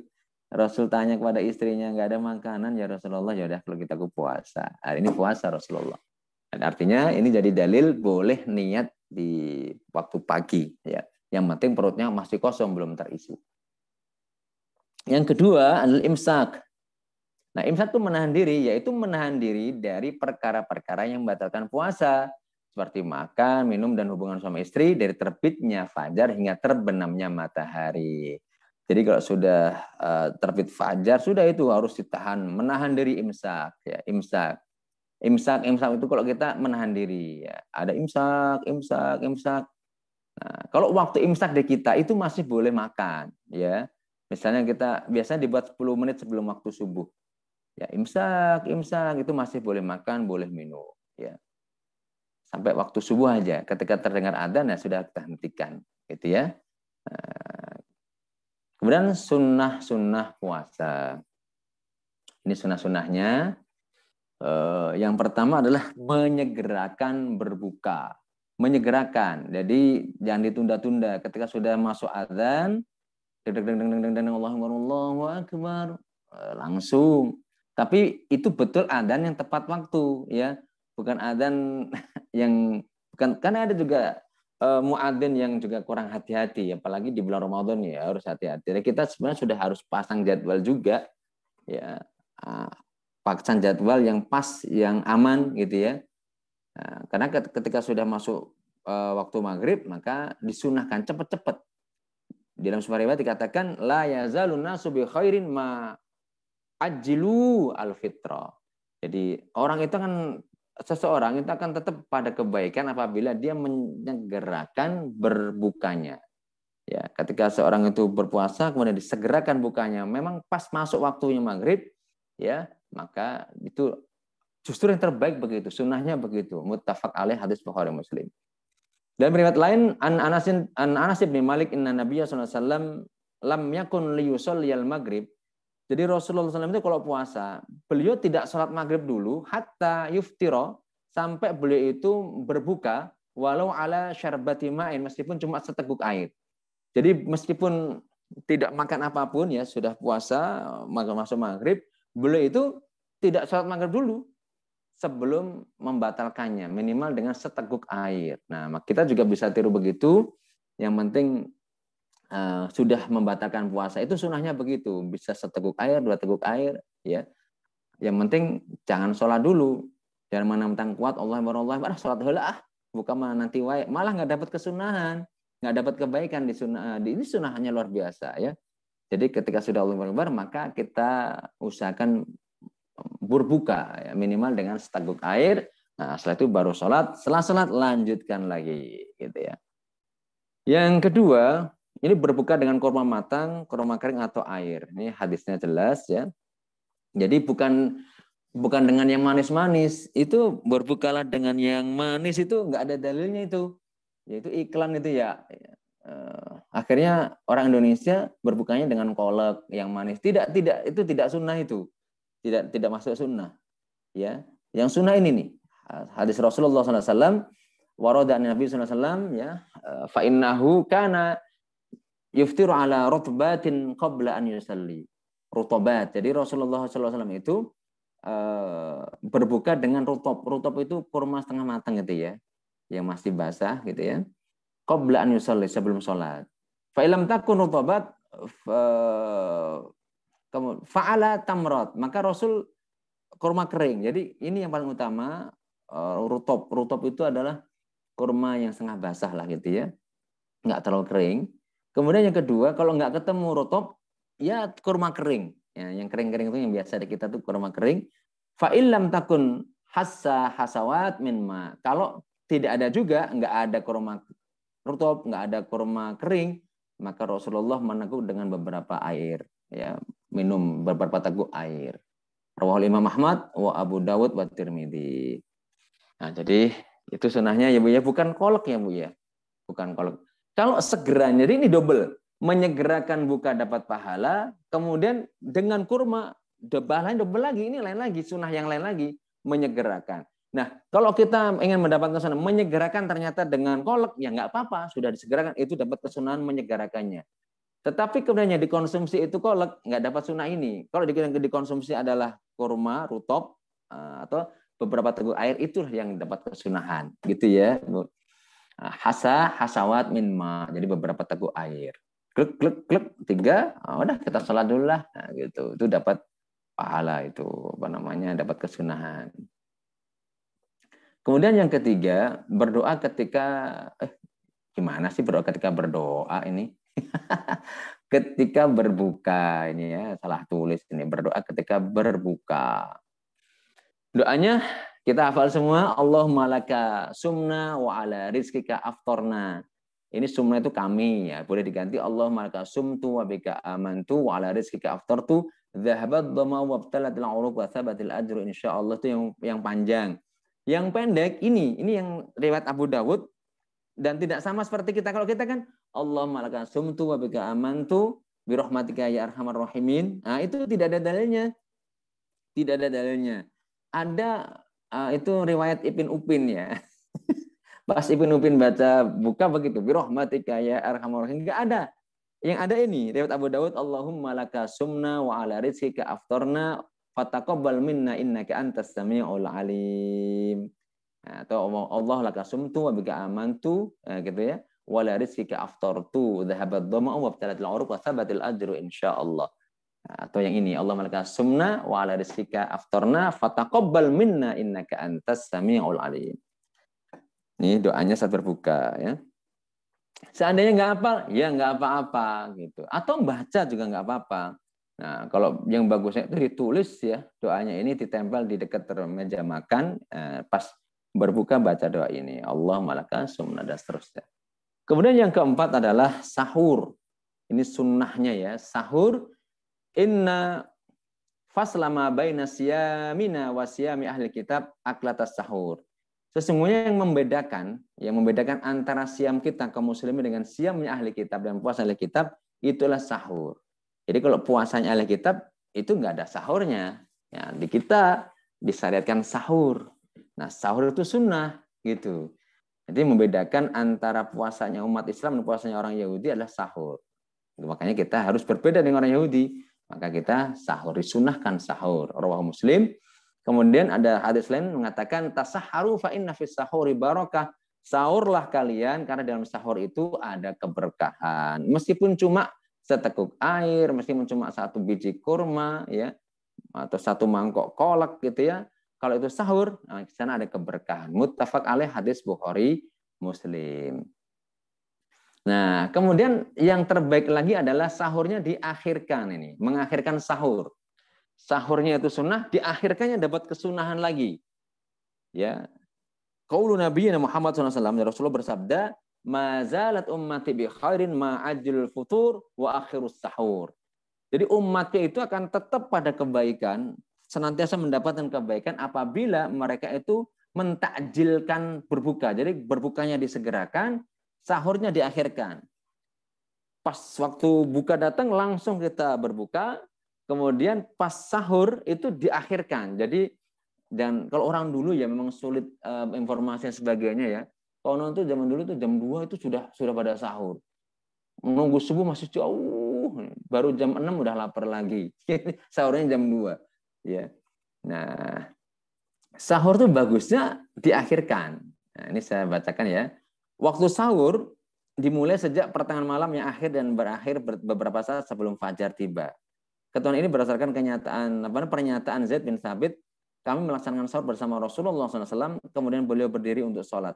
Rasul tanya kepada istrinya, nggak ada makanan ya Rasulullah, ya udah kalau kita gitu aku puasa. Hari ini puasa Rasulullah. Dan artinya ini jadi dalil boleh niat di waktu pagi ya. Yang penting perutnya masih kosong belum terisi. Yang kedua adalah imsak. Nah, imsak itu menahan diri yaitu menahan diri dari perkara-perkara yang membatalkan puasa seperti makan, minum dan hubungan suami istri dari terbitnya fajar hingga terbenamnya matahari. Jadi kalau sudah eh, terbit fajar sudah itu harus ditahan, menahan diri imsak ya, imsak. Imsak imsak itu kalau kita menahan diri ya. Ada imsak, imsak, imsak. Nah, kalau waktu imsak di kita itu masih boleh makan ya. Misalnya kita biasanya dibuat 10 menit sebelum waktu subuh. Ya, imsak, imsak itu masih boleh makan, boleh minum ya. Sampai waktu subuh aja. Ketika terdengar adzan ya sudah kita hentikan gitu ya. Nah, Kemudian sunnah-sunnah puasa. Ini sunnah-sunnahnya. Eh, yang pertama adalah menyegerakan berbuka. Menyegerakan. Jadi jangan ditunda-tunda. Ketika sudah masuk azan, deng deng deng deng deng deng Allahu akbar, eh, langsung. Tapi itu betul azan yang tepat waktu, ya. Bukan azan yang bukan karena ada juga Eh, muadzin yang juga kurang hati-hati apalagi di bulan Ramadan ya harus hati-hati. Kita sebenarnya sudah harus pasang jadwal juga ya ah, pasang jadwal yang pas yang aman gitu ya. Nah, karena ketika sudah masuk eh, waktu maghrib maka disunahkan cepat-cepat. Di dalam sebuah riwayat dikatakan la yazalun nasu bi khairin ma ajilu al fitra. Jadi orang itu kan seseorang itu akan tetap pada kebaikan apabila dia menyegerakan berbukanya. Ya, ketika seorang itu berpuasa kemudian disegerakan bukanya, memang pas masuk waktunya maghrib, ya maka itu justru yang terbaik begitu, sunnahnya begitu. Muttafaq alaih hadis Bukhari Muslim. Dan riwayat lain an Anas an Anas bin Malik inna Nabi sallallahu alaihi wasallam lam yakun liyusalli al-maghrib jadi Rasulullah SAW itu kalau puasa, beliau tidak sholat maghrib dulu, hatta yuftiro, sampai beliau itu berbuka, walau ala syarbati ma'in, meskipun cuma seteguk air. Jadi meskipun tidak makan apapun, ya sudah puasa, masuk masuk maghrib, beliau itu tidak sholat maghrib dulu, sebelum membatalkannya, minimal dengan seteguk air. Nah, kita juga bisa tiru begitu, yang penting uh, sudah membatalkan puasa itu sunahnya begitu bisa seteguk air dua teguk air ya yang penting jangan sholat dulu jangan menantang kuat Allah Allah marah sholat helah ah bukan malah nanti wae malah nggak dapat kesunahan nggak dapat kebaikan di sunah eh, di ini sunahnya luar biasa ya jadi ketika sudah Allah Akbar maka kita usahakan berbuka ya, minimal dengan seteguk air nah setelah itu baru sholat setelah sholat lanjutkan lagi gitu ya yang kedua ini berbuka dengan kurma matang, kurma kering atau air. Ini hadisnya jelas ya. Jadi bukan bukan dengan yang manis-manis. Itu berbukalah dengan yang manis itu nggak ada dalilnya itu. Yaitu iklan itu ya. Eh, akhirnya orang Indonesia berbukanya dengan kolak yang manis. Tidak tidak itu tidak sunnah itu. Tidak tidak masuk sunnah. Ya, yang sunnah ini nih hadis Rasulullah SAW waroda Nabi SAW ya eh, fa'innahu kana yuftiru ala rutbatin qabla an yusalli. Rutobat. Jadi Rasulullah SAW itu eh, berbuka dengan rutop. Rutop itu kurma setengah matang gitu ya. Yang masih basah gitu ya. Qabla an yusalli, sebelum sholat. Fa'ilam takun rutobat fa'ala tamrat. Maka Rasul kurma kering. Jadi ini yang paling utama uh, eh, rutop. Rutop itu adalah kurma yang setengah basah lah gitu ya. Nggak terlalu kering Kemudian yang kedua, kalau nggak ketemu rotop, ya kurma kering. Ya, yang kering-kering itu yang biasa di kita tuh kurma kering. Fa'ilam takun hasa hasawat minma. Kalau tidak ada juga, nggak ada kurma rotop, nggak ada kurma kering, maka Rasulullah meneguk dengan beberapa air. Ya, minum beberapa teguk air. Rawahul Imam Ahmad wa Abu Dawud wa Tirmidzi. Nah, jadi itu sunahnya ya Bu ya, bukan kolok ya Bu ya. Bukan kolok. Kalau segera, nyeri ini double. Menyegerakan buka dapat pahala, kemudian dengan kurma, pahalanya double lagi, ini lain lagi, sunnah yang lain lagi, menyegerakan. Nah, kalau kita ingin mendapatkan sunnah menyegerakan ternyata dengan kolek, ya nggak apa-apa, sudah disegerakan, itu dapat kesunahan menyegerakannya. Tetapi kemudian yang dikonsumsi itu kolek, nggak dapat sunnah ini. Kalau yang dikonsumsi adalah kurma, rutop, eh, atau beberapa teguk air, itulah yang dapat kesunahan. Gitu ya. Eh, hasa hasawat min ma jadi beberapa teguk air klik klik klik tiga oh, udah kita sholat dulu lah nah, gitu itu dapat pahala itu apa namanya dapat kesunahan kemudian yang ketiga berdoa ketika eh, gimana sih berdoa ketika berdoa ini ketika berbuka ini ya salah tulis ini berdoa ketika berbuka doanya kita hafal semua Allah malaka sumna wa ala rizkika aftorna. Ini sumna itu kami ya. Boleh diganti Allah malaka sumtu wa bika amantu wa ala rizkika aftortu. Zahabat dhamma wa btalatil uruk wa thabatil ajru. InsyaAllah itu yang, yang panjang. Yang pendek ini, ini yang riwayat Abu Dawud dan tidak sama seperti kita kalau kita kan Allah malaka sumtu wa bika amantu bi rahmatika ya arhamar rahimin. Nah, itu tidak ada dalilnya. Tidak ada dalilnya. Ada Eh, itu riwayat ipin Upin ya. Pas ipin Upin baca buka begitu, birohmatika ya arhamar rahim. ada. Yang ada ini, riwayat Abu Dawud, Allahumma laka sumna wa ala rizkika aftarna fataqabbal minna innaka antas samiul alim. Nah, atau Allah laka sumtu wa bika amantu, eh, gitu ya. Wa ala rizkika aftartu, dhahabat doma wa btalatil uruk wa thabatil ajru insyaallah atau yang ini Allah malaka sumna wa ala rizqika aftarna fataqabbal minna innaka antas samiul alim. Ini doanya saat berbuka ya. Seandainya nggak apa ya nggak apa-apa gitu. Atau baca juga nggak apa-apa. Nah, kalau yang bagusnya itu ditulis ya doanya ini ditempel di dekat meja makan eh, pas berbuka baca doa ini Allah malaka sumna dan seterusnya. Kemudian yang keempat adalah sahur. Ini sunnahnya ya sahur Inna faslama baina siyamina wa siyami ahli kitab aklatas sahur. Sesungguhnya yang membedakan, yang membedakan antara siam kita kaum muslimin dengan siamnya ahli kitab dan puasa ahli kitab itulah sahur. Jadi kalau puasanya ahli kitab itu nggak ada sahurnya. Ya, di kita disyariatkan sahur. Nah, sahur itu sunnah gitu. Jadi membedakan antara puasanya umat Islam dan puasanya orang Yahudi adalah sahur. Makanya kita harus berbeda dengan orang Yahudi maka kita sahur, disunahkan sahur. rawah Muslim. Kemudian ada hadis lain mengatakan tasaharu fa inna fis sahuri Sahurlah kalian karena dalam sahur itu ada keberkahan. Meskipun cuma seteguk air, meskipun cuma satu biji kurma ya atau satu mangkok kolak gitu ya. Kalau itu sahur, nah, di sana ada keberkahan. Muttafaq alaih hadis Bukhari Muslim. Nah, kemudian yang terbaik lagi adalah sahurnya diakhirkan ini, mengakhirkan sahur. Sahurnya itu sunnah, diakhirkannya dapat kesunahan lagi. Ya. Qaulu Nabi Muhammad SAW, ya Rasulullah bersabda, "Mazalat ummati bi khairin ma ajlul futur wa akhirus sahur." Jadi umatnya itu akan tetap pada kebaikan, senantiasa mendapatkan kebaikan apabila mereka itu mentakjilkan berbuka. Jadi berbukanya disegerakan, sahurnya diakhirkan. Pas waktu buka datang langsung kita berbuka, kemudian pas sahur itu diakhirkan. Jadi dan kalau orang dulu ya memang sulit um, informasi dan sebagainya ya. Konon tuh zaman dulu tuh jam 2 itu sudah sudah pada sahur. Menunggu subuh masih jauh, baru jam 6 udah lapar lagi. Sahurnya jam 2. Ya. Nah, sahur tuh bagusnya diakhirkan. Nah, ini saya bacakan ya. Waktu sahur dimulai sejak pertengahan malam yang akhir dan berakhir beberapa saat sebelum fajar tiba. Ketuan ini berdasarkan kenyataan apa pernyataan Zaid bin Sabit, kami melaksanakan sahur bersama Rasulullah SAW, kemudian beliau berdiri untuk sholat.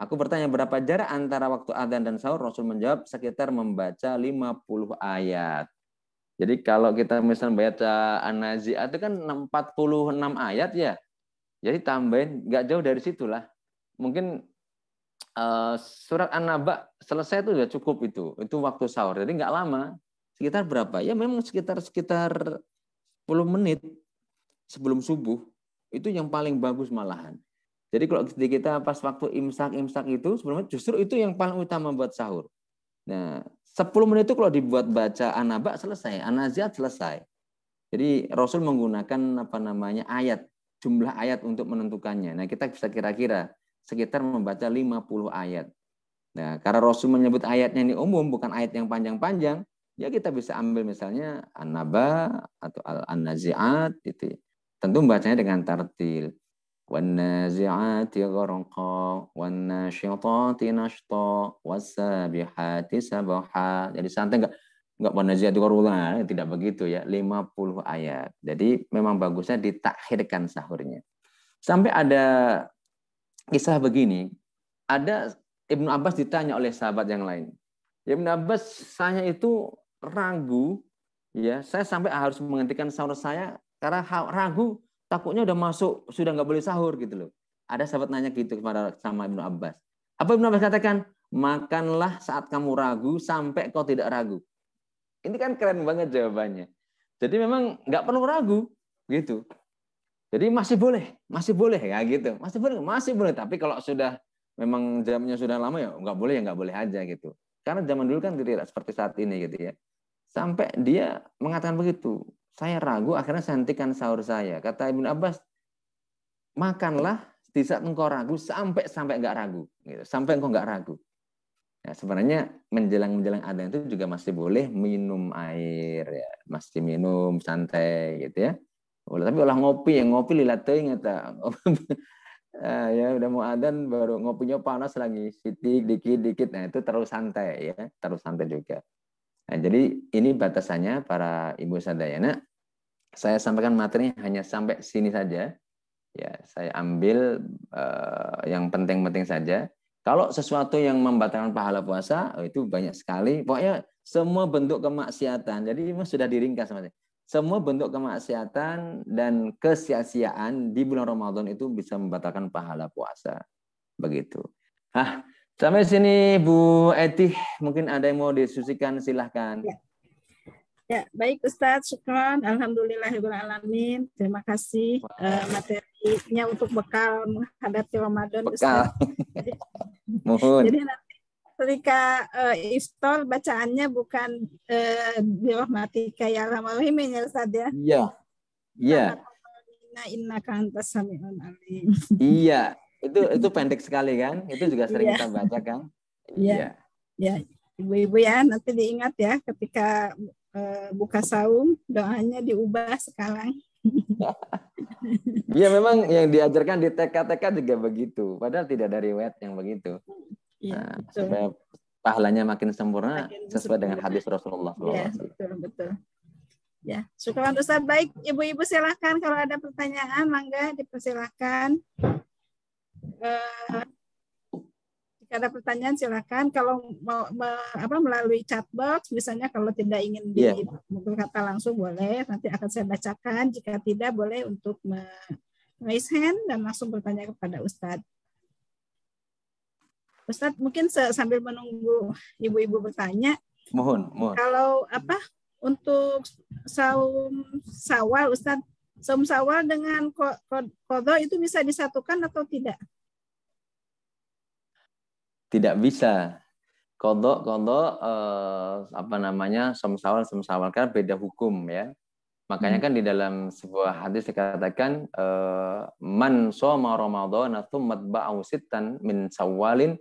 Aku bertanya berapa jarak antara waktu adzan dan sahur, Rasul menjawab sekitar membaca 50 ayat. Jadi kalau kita misalnya baca An-Nazi'at itu kan 46 ayat ya. Jadi tambahin nggak jauh dari situlah. Mungkin Eh, surat An-Naba selesai itu sudah cukup itu. Itu waktu sahur. Jadi nggak lama. Sekitar berapa? Ya memang sekitar sekitar 10 menit sebelum subuh. Itu yang paling bagus malahan. Jadi kalau di kita pas waktu imsak-imsak itu sebenarnya justru itu yang paling utama buat sahur. Nah, 10 menit itu kalau dibuat baca anabak selesai, anaziat selesai. Jadi Rasul menggunakan apa namanya ayat, jumlah ayat untuk menentukannya. Nah, kita bisa kira-kira sekitar membaca 50 ayat. Nah, karena Rasul menyebut ayatnya ini umum, bukan ayat yang panjang-panjang, ya kita bisa ambil misalnya An-Naba atau Al-Nazi'at gitu. Tentu membacanya dengan tartil. jadi santai enggak enggak wanaziat gharulan eh, tidak begitu ya 50 ayat jadi memang bagusnya ditakhirkan sahurnya sampai ada kisah begini, ada Ibnu Abbas ditanya oleh sahabat yang lain. Ibnu Abbas saya itu ragu ya, saya sampai harus menghentikan sahur saya karena ragu takutnya udah masuk sudah nggak boleh sahur gitu loh. Ada sahabat nanya gitu kepada sama Ibnu Abbas. Apa Ibnu Abbas katakan? Makanlah saat kamu ragu sampai kau tidak ragu. Ini kan keren banget jawabannya. Jadi memang nggak perlu ragu gitu. Jadi masih boleh, masih boleh ya gitu. Masih boleh, masih boleh. Tapi kalau sudah memang jamnya sudah lama ya nggak boleh ya nggak boleh aja gitu. Karena zaman dulu kan tidak seperti saat ini gitu ya. Sampai dia mengatakan begitu. Saya ragu, akhirnya saya hentikan sahur saya. Kata Ibnu Abbas, makanlah di saat engkau ragu sampai sampai nggak ragu, gitu. sampai engkau nggak ragu. Ya, sebenarnya menjelang menjelang adzan itu juga masih boleh minum air, ya. masih minum santai gitu ya Ulah tapi olah ngopi ya ngopi lila teuing eta. Ah, ya udah mau adan baru ngopinya panas lagi sitik dikit dikit nah itu terlalu santai ya terlalu santai juga nah, jadi ini batasannya para ibu sadayana saya sampaikan materi hanya sampai sini saja ya saya ambil uh, yang penting-penting saja kalau sesuatu yang membatalkan pahala puasa oh, itu banyak sekali pokoknya semua bentuk kemaksiatan jadi sudah diringkas semua bentuk kemaksiatan dan kesia-siaan di bulan Ramadan itu bisa membatalkan pahala puasa. Begitu. Hah, sampai sini Bu Eti, mungkin ada yang mau disusikan silahkan. Ya. Ya, baik Ustadz, syukron. alamin. Terima kasih uh, materinya untuk bekal menghadapi Ramadan. Bekal. Jadi, Mohon. Jadi ketika uh, iftar bacaannya bukan uh, ya rahman ya Ustaz ya. Iya. Iya. Inna alim. Iya, itu itu pendek sekali kan? Itu juga sering yeah. kita baca kan? Iya. iya. Iya. Ibu-ibu ya nanti diingat ya ketika uh, buka saung doanya diubah sekarang. Iya memang yang diajarkan di TK-TK juga begitu. Padahal tidak dari wet yang begitu. Iya, nah, betul. supaya pahalanya makin sempurna makin sesuai sempurna. dengan hadis Rasulullah SAW. Ya, betul betul. Ya, untuk saya Baik, ibu-ibu silahkan kalau ada pertanyaan, mangga dipersilahkan. Uh, eh, jika ada pertanyaan silahkan. Kalau mau me, apa melalui chatbox, misalnya kalau tidak ingin yeah. Iya. kata langsung boleh. Nanti akan saya bacakan. Jika tidak boleh untuk me raise hand dan langsung bertanya kepada Ustadz. Ustadz mungkin sambil menunggu ibu-ibu bertanya. Mohon, mohon. Kalau apa untuk saum sawal Ustadz, saum sawal dengan kodo itu bisa disatukan atau tidak? Tidak bisa. kodok-kodok eh, apa namanya, semsawal, semsawal kan beda hukum ya. Makanya hmm. kan di dalam sebuah hadis dikatakan eh, man soma Ramadan, thumma ba'u sittan min sawalin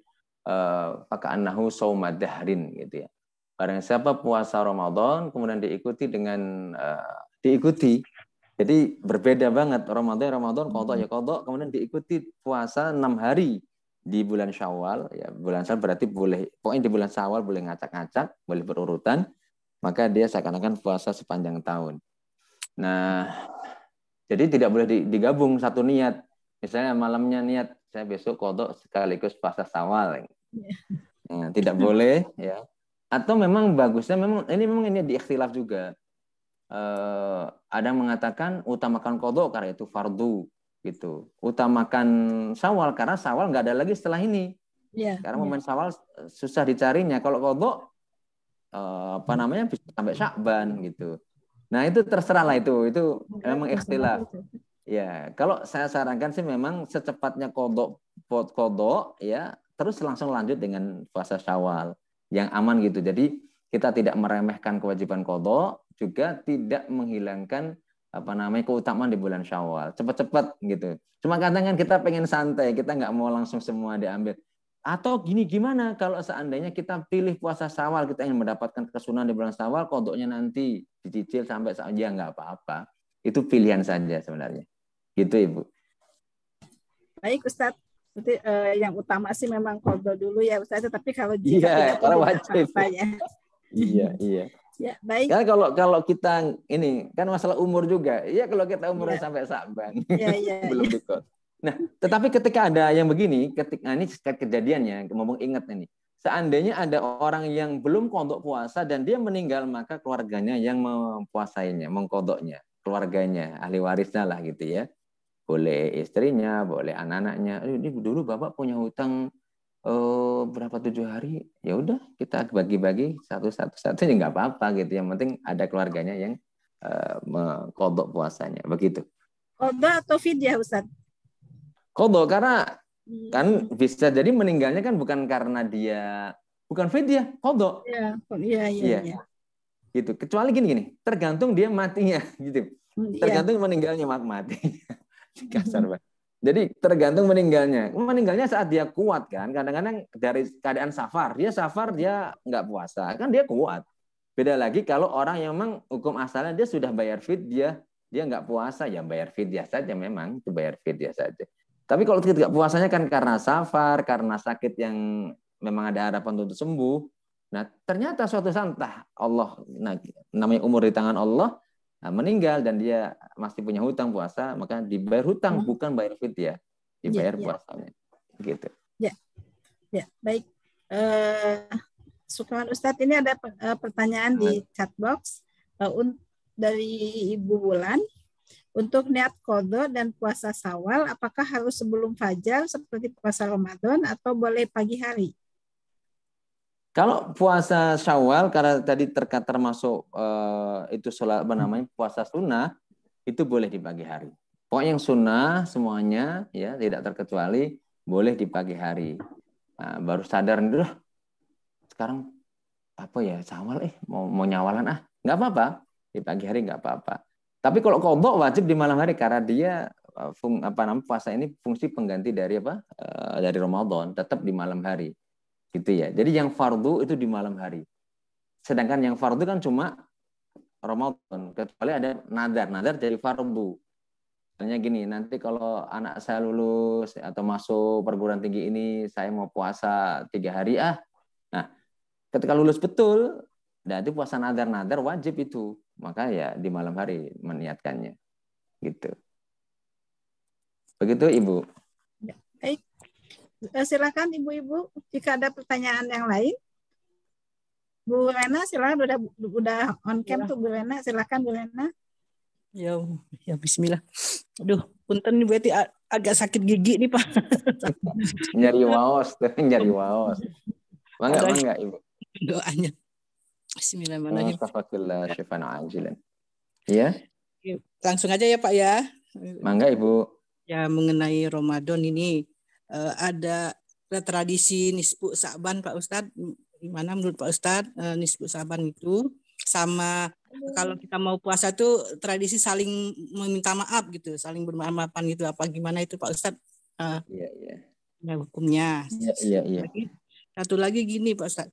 Pakai eh, anahu sauma gitu ya. Barang siapa puasa Ramadan kemudian diikuti dengan uh, diikuti. Jadi berbeda banget Ramadan Ramadan qada ya qada kemudian diikuti puasa enam hari di bulan Syawal ya bulan Syawal berarti boleh pokoknya di bulan Syawal boleh ngacak-ngacak, boleh berurutan, maka dia seakan-akan puasa sepanjang tahun. Nah, jadi tidak boleh digabung satu niat. Misalnya malamnya niat saya besok kodok sekaligus puasa Syawal ya, tidak boleh ya. Atau memang bagusnya memang ini memang ini diiktilaf juga. uh, ada yang mengatakan utamakan kodok karena itu fardu gitu. Utamakan sawal karena sawal nggak ada lagi setelah ini. Ya, karena ya. momen sawal susah dicarinya. Kalau kodok uh, eh, apa namanya bisa sampai syakban gitu. Nah itu terserah lah itu. Itu memang ikhtilaf. Ya, kalau saya sarankan sih memang secepatnya kodok, pot kodok ya terus langsung lanjut dengan puasa Syawal yang aman gitu. Jadi kita tidak meremehkan kewajiban kodok, juga tidak menghilangkan apa namanya keutamaan di bulan Syawal. Cepat-cepat gitu. Cuma kadang kan kita pengen santai, kita nggak mau langsung semua diambil. Atau gini gimana kalau seandainya kita pilih puasa Syawal, kita ingin mendapatkan kesunahan di bulan Syawal, kodoknya nanti dicicil sampai ya nggak apa-apa. Itu pilihan saja sebenarnya. Gitu Ibu. Baik Ustadz, Berarti uh, yang utama sih memang kodok dulu ya Ustaz, tapi kalau jika yeah, tidak karena wajib. Apa ya. iya, iya. Ya, baik. Karena kalau kalau kita ini kan masalah umur juga. Iya, kalau kita umurnya ya. sampai saban. Iya, iya, belum iya. dikot. Nah, tetapi ketika ada yang begini, ketika nah, ini kejadiannya, ngomong ingat ini. Seandainya ada orang yang belum kodok puasa dan dia meninggal, maka keluarganya yang mempuasainya, mengkodoknya, keluarganya, ahli warisnya lah gitu ya boleh istrinya, boleh anak-anaknya. Ini dulu bapak punya hutang oh, berapa tujuh hari, ya udah kita bagi-bagi satu-satu satu ya nggak apa-apa gitu. Yang penting ada keluarganya yang uh, mengkodok puasanya, begitu. Kodok atau fidyah Ustaz? Kodok karena hmm. kan bisa jadi meninggalnya kan bukan karena dia bukan fidyah, kodok. Iya, iya, iya. Ya. Gitu. Kecuali gini-gini, tergantung dia matinya gitu. Hmm, iya. Tergantung ya. meninggalnya mati. kasar banget. Jadi tergantung meninggalnya. Meninggalnya saat dia kuat kan. Kadang-kadang dari keadaan safar, dia safar dia nggak puasa, kan dia kuat. Beda lagi kalau orang yang memang hukum asalnya dia sudah bayar fit dia dia nggak puasa ya bayar fit dia saja memang itu bayar fit dia saja. Tapi kalau tidak puasanya kan karena safar, karena sakit yang memang ada harapan untuk sembuh. Nah ternyata suatu saat Allah nah, namanya umur di tangan Allah Nah, meninggal dan dia masih punya hutang puasa, maka dibayar hutang hmm. bukan bayar fit ya, dibayar ya, ya. puasanya. Ya. Gitu. Ya. Ya, baik. Uh, Sukman Ustadz, ini ada eh, pertanyaan hmm. di chat box uh, dari Ibu Bulan. Untuk niat kodo dan puasa sawal, apakah harus sebelum fajar seperti puasa Ramadan atau boleh pagi hari? Kalau puasa Syawal karena tadi terkait termasuk uh, itu sholat apa hmm. namanya puasa sunnah itu boleh di pagi hari. Pokoknya yang sunnah semuanya ya tidak terkecuali boleh di pagi hari. Nah, baru sadar dulu sekarang apa ya Syawal eh mau mau nyawalan ah nggak apa-apa di pagi hari nggak apa-apa. Tapi kalau kobok wajib di malam hari karena dia eh, fung, apa namanya puasa ini fungsi pengganti dari apa eh, dari Ramadan tetap di malam hari gitu ya. Jadi yang fardu itu di malam hari. Sedangkan yang fardu kan cuma Ramadan, kecuali ada nadar. Nadar jadi fardu. Misalnya gini, nanti kalau anak saya lulus atau masuk perguruan tinggi ini, saya mau puasa tiga hari ah. Nah, ketika lulus betul, dan puasa nadar-nadar wajib itu. Maka ya di malam hari meniatkannya. Gitu. Begitu Ibu. Eh, silakan ibu-ibu jika ada pertanyaan yang lain. Bu Rena silakan udah udah on cam ya. tuh Bu Rena silakan Bu Rena. Ya, ya Bismillah. Aduh, punten nih berarti agak sakit gigi nih Pak. nyari waos, nyari waos. Mangga, mangga Ibu. Doanya. Bismillahirrahmanirrahim. Ya. Langsung aja ya Pak ya. Mangga Ibu. Ya mengenai Ramadan ini uh, ada tradisi nisbu saban Pak Ustad, gimana menurut Pak Ustad uh, nisbu saban itu sama kalau kita mau puasa itu tradisi saling meminta maaf gitu saling bermaafan gitu apa gimana itu Pak Ustad? uh, yeah, yeah. Ya, hukumnya yeah, yeah, yeah. satu lagi gini Pak Ustad,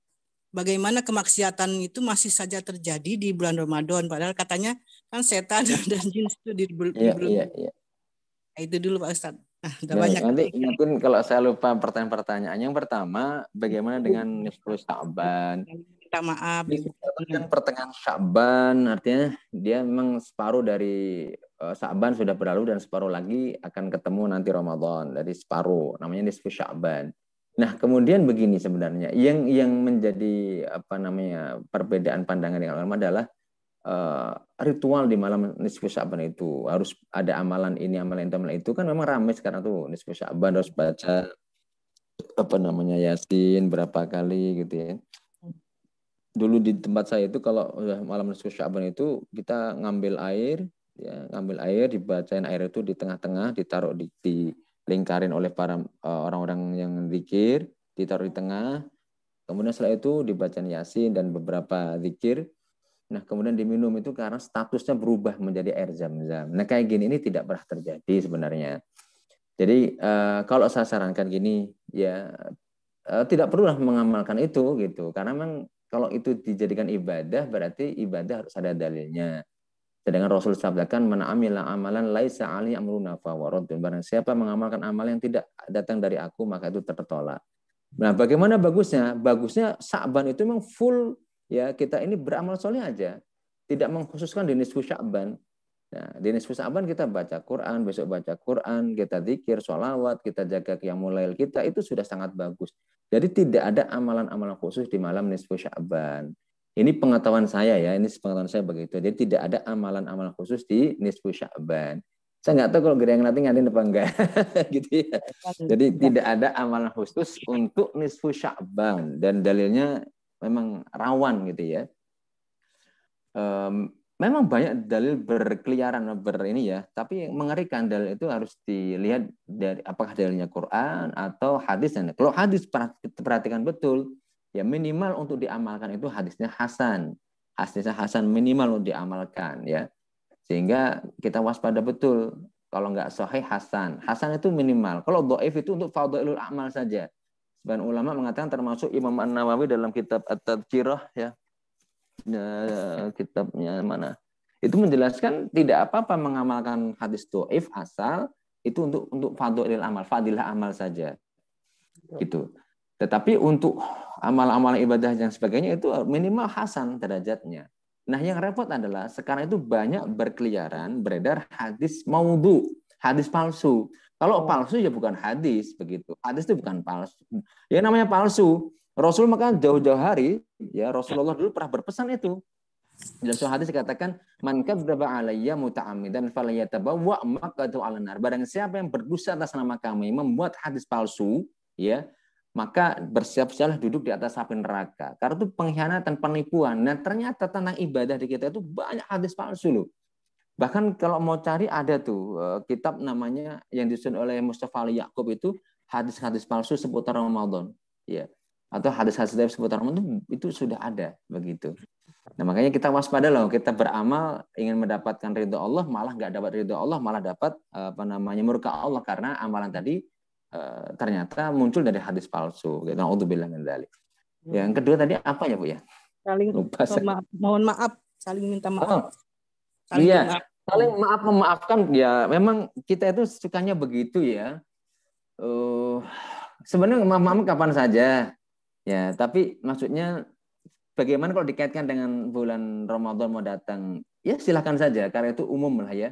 bagaimana kemaksiatan itu masih saja terjadi di bulan Ramadan padahal katanya kan setan dan jin itu di bulan iya, iya, iya. itu dulu Pak Ustadz Ah, banyak. Nanti mungkin kalau saya lupa pertanyaan-pertanyaan yang pertama, bagaimana iya, dengan 10 iya. Sa'ban? Iya, minta maaf. Gitu. Kan pertengahan Sa'ban artinya dia memang separuh dari eh, Sa'ban sudah berlalu dan separuh lagi akan ketemu nanti Ramadan dari separuh namanya nisfu Sa'ban. Nah, kemudian begini sebenarnya yang yang menjadi apa namanya perbedaan pandangan yang lama adalah Eh, ritual di malam nisfu Sya'ban itu harus ada amalan ini amalan itu amalan itu kan memang ramai sekarang tuh nisfu Sya'ban harus baca apa namanya Yasin berapa kali gitu ya. Dulu di tempat saya itu kalau udah malam nisfu Sya'ban itu kita ngambil air ya ngambil air dibacain air itu di tengah-tengah ditaruh di, lingkarin oleh para eh, orang-orang uh, yang zikir ditaruh di tengah kemudian setelah itu dibacain yasin dan beberapa zikir Nah, kemudian diminum itu karena statusnya berubah menjadi air zam-zam. Nah, kayak gini ini tidak pernah terjadi sebenarnya. Jadi, eh, kalau saya sarankan gini, ya eh, tidak perlulah mengamalkan itu gitu. Karena memang kalau itu dijadikan ibadah, berarti ibadah harus ada dalilnya. Sedangkan Rasul sabdakan, "Man amila amalan laisa ali amruna fawaradun." Barang siapa mengamalkan amal yang tidak datang dari aku, maka itu tertolak. Nah, bagaimana bagusnya? Bagusnya Sa'ban itu memang full ya kita ini beramal soleh aja, tidak mengkhususkan di nisfu Sya'ban. Nah, ya, di nisfu Sya'ban kita baca Quran, besok baca Quran, kita zikir, sholawat, kita jaga yang mulai kita itu sudah sangat bagus. Jadi tidak ada amalan-amalan khusus di malam nisfu Sya'ban. Ini pengetahuan saya ya, ini pengetahuan saya begitu. Jadi tidak ada amalan-amalan khusus di nisfu Sya'ban saya nggak tahu kalau gereang nanti ngadain apa enggak gitu ya. Jadi tidak ada amalan khusus untuk nisfu Sya'ban dan dalilnya memang rawan gitu ya. memang banyak dalil berkeliaran ber ini ya, tapi yang mengerikan dalil itu harus dilihat dari apakah dalilnya Quran atau hadis kalau hadis perhatikan betul ya minimal untuk diamalkan itu hadisnya hasan. Hadisnya hasan minimal untuk diamalkan ya. Sehingga kita waspada betul kalau nggak sahih hasan. Hasan itu minimal. Kalau doif itu untuk fadailul amal saja dan ulama mengatakan termasuk Imam An Nawawi dalam kitab At Tadkirah ya. ya kitabnya mana itu menjelaskan tidak apa-apa mengamalkan hadis doif asal itu untuk untuk fadilil amal fadilah amal saja ya. gitu tetapi untuk amal-amal ibadah yang sebagainya itu minimal hasan derajatnya nah yang repot adalah sekarang itu banyak berkeliaran beredar hadis maudhu hadis palsu. Kalau oh. palsu ya bukan hadis begitu. Hadis itu bukan palsu. Ya namanya palsu. Rasul maka jauh-jauh hari ya Rasulullah dulu pernah berpesan itu. Dalam suatu hadis dikatakan man kadzdzaba alayya muta'ammidan falyatabawwa maqatu 'alan nar. Barang siapa yang berdusta atas nama kami membuat hadis palsu, ya, maka bersiap-siaplah duduk di atas api neraka. Karena itu pengkhianatan, penipuan. Nah, ternyata tentang ibadah di kita itu banyak hadis palsu loh. Bahkan kalau mau cari ada tuh eh, kitab namanya yang disusun oleh Mustafa Ali Yakub itu hadis-hadis palsu seputar Ramadan. Ya. Atau hadis-hadis seputar Ramadan itu, sudah ada begitu. Nah, makanya kita waspada loh, kita beramal ingin mendapatkan ridho Allah, malah nggak dapat ridho Allah, malah dapat eh, apa namanya murka Allah karena amalan tadi eh, ternyata muncul dari hadis palsu. Gitu. bilang Yang kedua tadi apa ya, Bu ya? Saling Lupa, saya. maaf, mohon maaf, saling minta maaf. Oh, Saling iya. Memaafkan. Saling maaf memaafkan ya memang kita itu sukanya begitu ya. Uh, sebenarnya maaf maaf kapan saja ya tapi maksudnya bagaimana kalau dikaitkan dengan bulan Ramadan mau datang ya silahkan saja karena itu umum lah ya,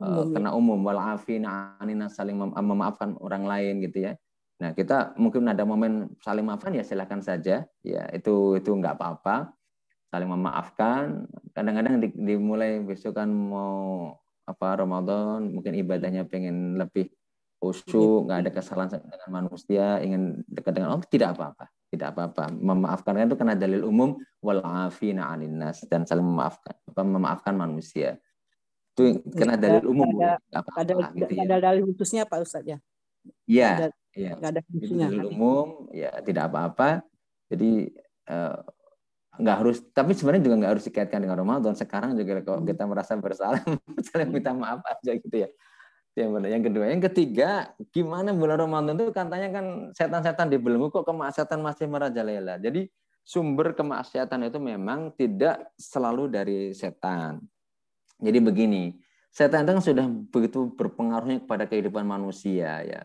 eh, ya. karena umum walafina anina saling memaafkan orang lain gitu ya nah kita mungkin ada momen saling maafkan ya silahkan saja ya itu itu nggak apa-apa saling memaafkan. Kadang-kadang dimulai besok kan mau apa Ramadan, mungkin ibadahnya pengen lebih khusyuk, nggak ada kesalahan dengan manusia, ingin dekat dengan Allah, tidak apa-apa. Tidak apa-apa. Memaafkan itu karena dalil umum walafina afina dan saling memaafkan, apa, memaafkan manusia. Itu karena iya, dalil umum. Ada, apa -apa, ada, gitu ya. ada dalil khususnya Pak Ustadz ya. Iya. Iya. Dalil umum ya tidak apa-apa. Jadi eh, nggak harus tapi sebenarnya juga nggak harus dikaitkan dengan Ramadan sekarang juga kalau hmm. kita merasa bersalah saling hmm. minta maaf aja gitu ya yang benar yang kedua yang ketiga gimana bulan Ramadan itu katanya kan setan-setan di belenggu kok kemaksiatan masih merajalela jadi sumber kemaksiatan itu memang tidak selalu dari setan jadi begini setan itu kan sudah begitu berpengaruhnya kepada kehidupan manusia ya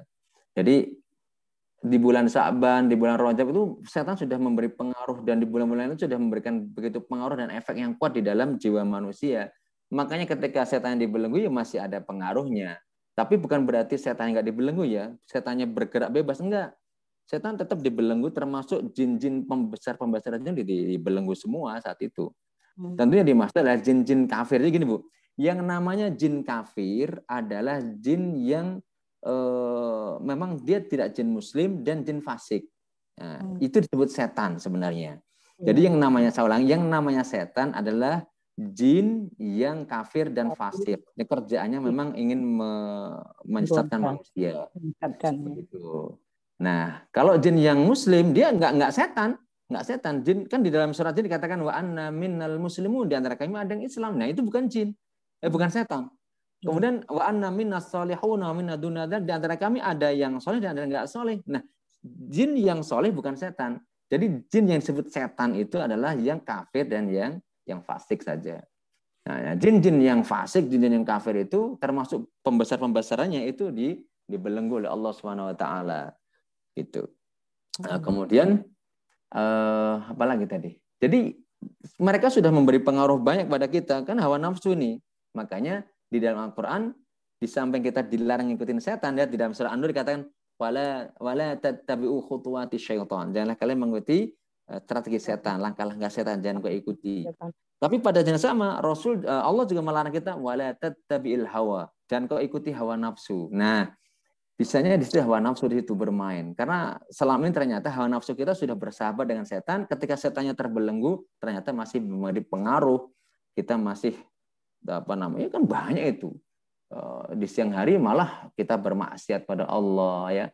jadi di bulan Sa'ban, di bulan Rajab itu setan sudah memberi pengaruh dan di bulan-bulan itu sudah memberikan begitu pengaruh dan efek yang kuat di dalam jiwa manusia. Makanya ketika setan yang dibelenggu ya masih ada pengaruhnya. Tapi bukan berarti setan nggak dibelenggu ya. Setannya bergerak bebas enggak. Setan tetap dibelenggu termasuk jin-jin pembesar-pembesar jin dibelenggu semua saat itu. Hmm. Tentunya dimaksud adalah jin-jin kafir. Jadi gini Bu, yang namanya jin kafir adalah jin yang Eh, memang dia tidak jin muslim dan jin fasik. Nah, hmm. Itu disebut setan sebenarnya. Iya. Jadi yang namanya saulang, yang namanya setan adalah jin yang kafir dan fasik. Ini kerjaannya memang ingin me menyesatkan manusia. Ya. Nah, kalau jin yang muslim dia nggak nggak setan, nggak setan. Jin kan di dalam surat ini dikatakan wa anna minal muslimun di antara kami ada yang Islam. Nah, itu bukan jin. Eh bukan setan. Hmm. Kemudian wa anna minna salihuna minna dunadzal di antara kami ada yang soleh dan ada yang enggak soleh. Nah, jin yang soleh bukan setan. Jadi jin yang disebut setan itu adalah yang kafir dan yang yang fasik saja. Nah, ya, jin-jin yang fasik, jin-jin yang kafir itu termasuk pembesar-pembesarannya itu di dibelenggu oleh Allah Subhanahu wa taala. Gitu. Nah, hmm. kemudian eh apa lagi tadi? Jadi mereka sudah memberi pengaruh banyak pada kita kan hawa nafsu ini. Makanya di dalam Al-Quran di samping kita dilarang ngikutin setan ya di dalam surah An-Nur dikatakan wala wala tattabi'u khutuwati syaitan. Janganlah kalian mengikuti eh, strategi setan, langkah-langkah setan jangan kau ikuti. Tapi pada jenis sama Rasul eh, Allah juga melarang kita wala tabiil hawa. Jangan kau ikuti hawa nafsu. Nah, bisanya di situ hawa nafsu di situ bermain. Karena selama ini ternyata hawa nafsu kita sudah bersahabat dengan setan. Ketika setannya terbelenggu, ternyata masih memberi pengaruh. Kita masih apa namanya kan banyak itu eh, di siang hari malah kita bermaksiat pada Allah ya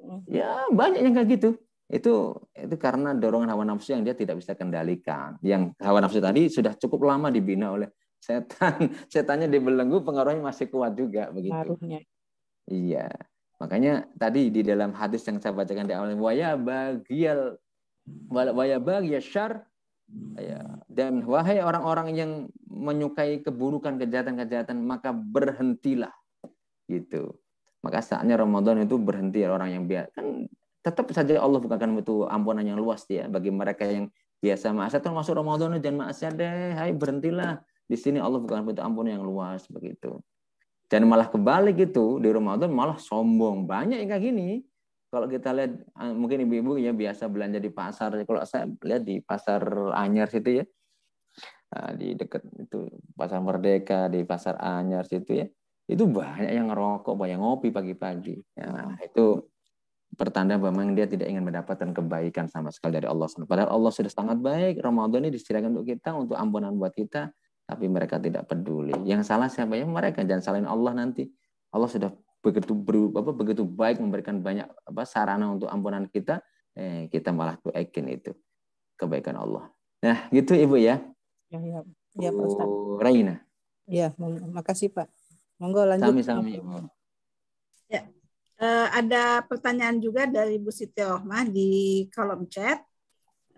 mm-hmm. ya banyak yang kayak gitu itu itu karena dorongan hawa nafsu yang dia tidak bisa kendalikan yang hawa nafsu tadi sudah cukup lama dibina oleh setan setannya dibelenggu pengaruhnya masih kuat juga begitu iya makanya tadi di dalam hadis yang saya bacakan di awal waya bagial waya bagia syar Ya. dan wahai orang-orang yang menyukai keburukan kejahatan-kejahatan maka berhentilah gitu maka saatnya Ramadan itu berhenti orang yang biasa kan tetap saja Allah bukakan itu ampunan yang luas ya bagi mereka yang biasa maksiat masuk Ramadan jangan maksiat deh hai berhentilah di sini Allah bukan itu ampun yang luas begitu dan malah kebalik itu di Ramadan malah sombong banyak yang kayak gini kalau kita lihat ah, mungkin ibu-ibu ya biasa belanja di pasar. Kalau saya lihat di pasar Anyar situ ya, ah, di dekat itu pasar Merdeka, di pasar Anyar situ ya, itu banyak yang ngerokok, banyak ngopi pagi-pagi. Nah, itu pertanda memang dia tidak ingin mendapatkan kebaikan sama sekali dari Allah. Padahal Allah sudah sangat baik. Ramadan ini disediakan untuk kita, untuk ampunan buat kita, tapi mereka tidak peduli. Yang salah siapa ya mereka. Jangan salin Allah nanti. Allah sudah begitu ber, apa begitu baik memberikan banyak apa sarana untuk ampunan kita eh, kita malah doakin itu kebaikan Allah nah gitu ibu ya ya ya, ya Pak Ustaz. Oh, Raina ya makasih Pak monggo lanjut sami-sami ibu ya e, ada pertanyaan juga dari Bu Siti Rohmah di kolom chat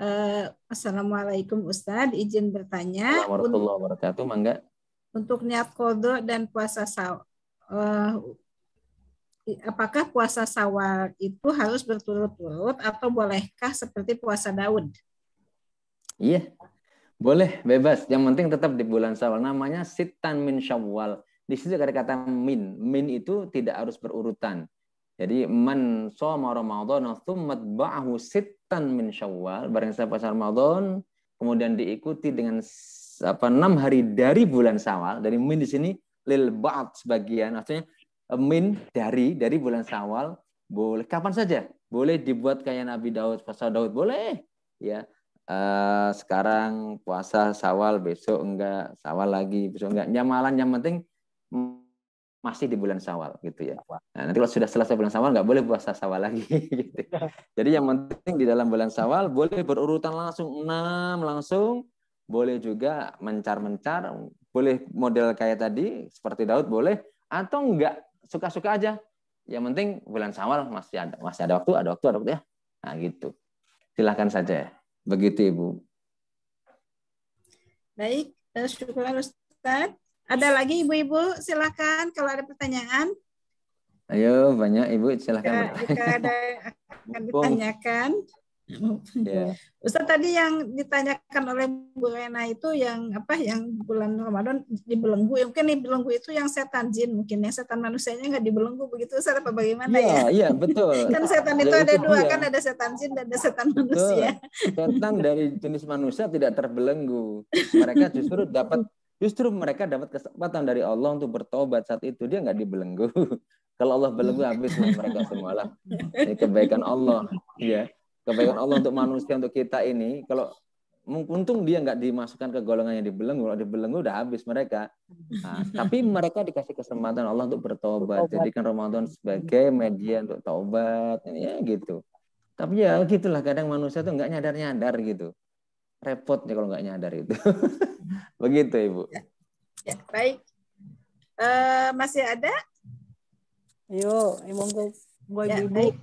eh, Assalamualaikum Ustadz, izin bertanya. Warahmatullahi wabarakatuh, Mangga. Untuk niat kodo dan puasa saw, apakah puasa Sawal itu harus berturut-turut atau bolehkah seperti puasa Daun? Iya, boleh bebas. Yang penting tetap di bulan Sawal. Namanya sitan min Syawal. Di situ ada kata min. Min itu tidak harus berurutan. Jadi man soma ramadhan Tumat ba'ahu sitan min Syawal, barang siapa puasa ramadhan, kemudian diikuti dengan apa enam hari dari bulan Sawal, dari min di sini lil Baat sebagian, artinya Eh, min dari dari bulan Sawal boleh kapan saja boleh dibuat kayak Nabi Daud puasa Daud boleh ya eh, sekarang puasa Sawal besok enggak Sawal lagi besok enggak nyamalan yang penting mm, masih di bulan Sawal gitu ya. Nah, nanti kalau sudah selesai bulan Sawal nggak boleh puasa Sawal lagi gitu. Jadi yang penting di dalam bulan Sawal boleh berurutan langsung enam langsung boleh juga mencar-mencar, boleh model kayak tadi seperti Daud boleh atau enggak suka-suka aja. Yang penting bulan Syawal masih ada masih ada waktu, ada waktu, ada waktu ya. Nah, gitu. Silahkan saja. Begitu Ibu. Baik, eh, syukur Ustaz. Ada lagi Ibu-ibu, silahkan kalau ada pertanyaan. Ayo, banyak Ibu silahkan. Jika, jika ada akan ditanyakan. Yeah. Ustaz tadi yang ditanyakan oleh Bu Rena itu yang apa yang bulan Ramadan dibelenggu ya mungkin dibelenggu itu yang setan jin mungkin yang setan manusianya nggak dibelenggu begitu Ustaz apa bagaimana iya, ya? Iya, yeah, betul. kan setan itu ya, ada dua dia. kan ada setan jin dan ada setan manusia. Setan dari jenis manusia tidak terbelenggu. Mereka justru dapat justru mereka dapat kesempatan dari Allah untuk bertobat saat itu dia nggak dibelenggu. Kalau Allah belenggu habis mereka semualah. Ini kebaikan Allah ya kebaikan Allah untuk manusia untuk kita ini kalau untung dia nggak dimasukkan ke golongan yang dibelenggu kalau dibelenggu udah habis mereka nah, tapi mereka dikasih kesempatan Allah untuk bertobat jadikan Ramadan sebagai media untuk taubat ya gitu tapi ya gitulah kadang manusia tuh nggak nyadar nyadar gitu repotnya kalau nggak nyadar itu begitu ibu ya, ya baik uh, masih ada yuk eh, monggo ya, ibu baik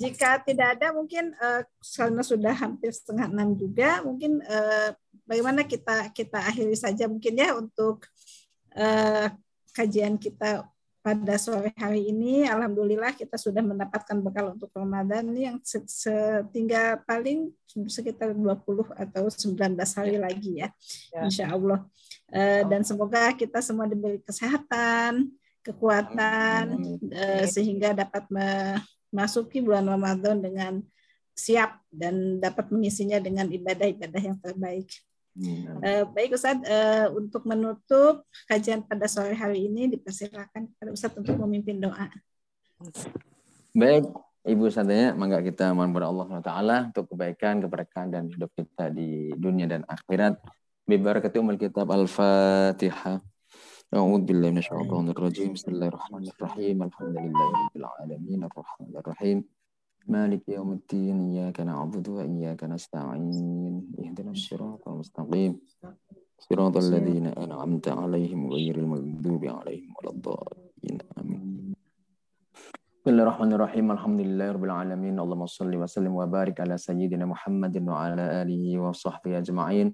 jika tidak ada mungkin eh, karena sudah hampir setengah enam juga mungkin eh, bagaimana kita kita akhiri saja mungkin ya untuk eh, kajian kita pada sore hari ini alhamdulillah kita sudah mendapatkan bekal untuk Ramadan yang setinggal paling sekitar 20 atau 19 hari ya. lagi ya, ya, Insya Allah dan oh. semoga kita semua diberi kesehatan kekuatan sehingga dapat masuki bulan Ramadan dengan siap dan dapat mengisinya dengan ibadah-ibadah yang terbaik. Uh, baik Ustadz, uh, eh, untuk menutup kajian pada sore hari ini dipersilakan kepada Ustadz untuk memimpin doa. Baik, Ibu Sadaya, mangga kita mohon kepada Allah SWT untuk kebaikan, keberkahan dan hidup kita di dunia dan akhirat. Bibar ketumul kitab Al-Fatihah. أعوذ بالله من الشيطان الرجيم بسم الله الرحمن الرحيم الحمد لله رب العالمين الرحمن الرحيم مالك يوم الدين إياك نعبد وإياك نستعين اهدنا الصراط المستقيم صراط الذين أنعمت عليهم غير المغضوب عليهم ولا الضالين آمين بسم الله الرحمن الرحيم الحمد لله رب العالمين اللهم صل وسلم وبارك على سيدنا محمد وعلى آله وصحبه أجمعين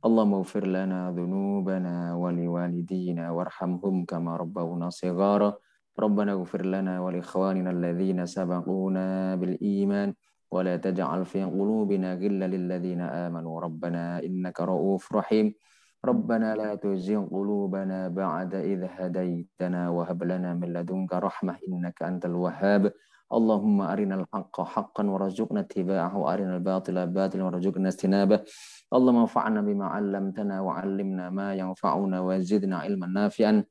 اللهم اغفر لنا ذنوبنا ولوالدينا وارحمهم كما ربونا صغارا ربنا اغفر لنا ولإخواننا الذين سبقونا بالإيمان ولا تجعل في قلوبنا غلا للذين آمنوا ربنا إنك رؤوف رحيم ربنا لا تزغ قلوبنا بعد إذ هديتنا وهب لنا من لدنك رحمة إنك أنت الوهاب اللهم أرنا الحق حقا وارزقنا اتباعه وأرنا الباطل باطلا وارزقنا اجتنابه اللهم انفعنا بما علمتنا وعلمنا ما ينفعنا وزدنا علما نافعا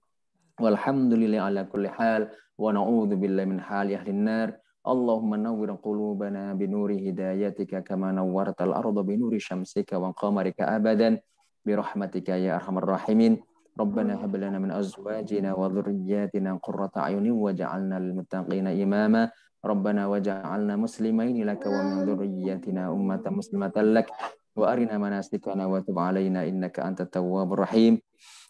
والحمد لله على كل حال ونعوذ بالله من حال أهل النار اللهم نور قلوبنا بنور هدايتك كما نورت الأرض بنور شمسك وقمرك أبدا برحمتك يا أرحم الراحمين ربنا هب لنا من أزواجنا وذرياتنا قرة أعين وجعلنا للمتقين إماما ربنا وجعلنا مسلمين لك ومن ذريتنا أمة مسلمة لك وأرنا مناسكنا وتب علينا إنك أنت التواب الرحيم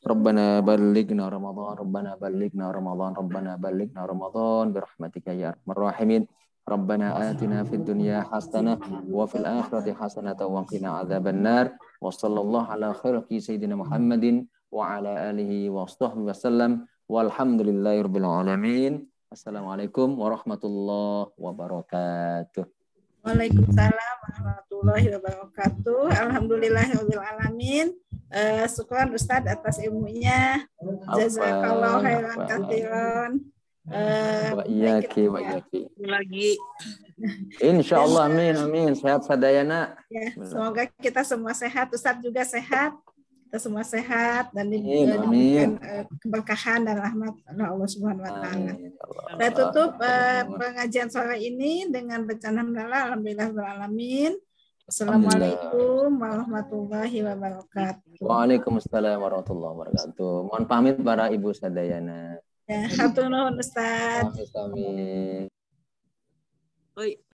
ربنا بلغنا رمضان ربنا بلغنا رمضان ربنا بلغنا رمضان برحمتك يا أرحم الراحمين ربنا آتنا في الدنيا حسنة وفي الآخرة حسنة وقنا عذاب النار وصلى الله على خلق سيدنا محمد وعلى آله وصحبه وسلم والحمد لله رب العالمين Assalamualaikum warahmatullahi wabarakatuh. Waalaikumsalam warahmatullahi wabarakatuh. alamin. Uh, syukur Ustadz atas ilmunya. Jazakallah khairan kathiran. Uh, iya ki, ki. Lagi. Insya Allah, amin, amin. Sehat sadayana. Ya, semoga kita semua sehat. Ustadz juga sehat kita semua sehat dan diberikan eh, keberkahan dan rahmat Allah Subhanahu wa taala. Ya Saya tutup uh, pengajian sore ini dengan bacaan hamdalah alhamdulillah beralamin. Assalamualaikum warahmatullahi wabarakatuh. Waalaikumsalam warahmatullahi wabarakatuh. Mohon pamit para ibu sadayana. Ya, hatur nuhun Ustaz. Amin.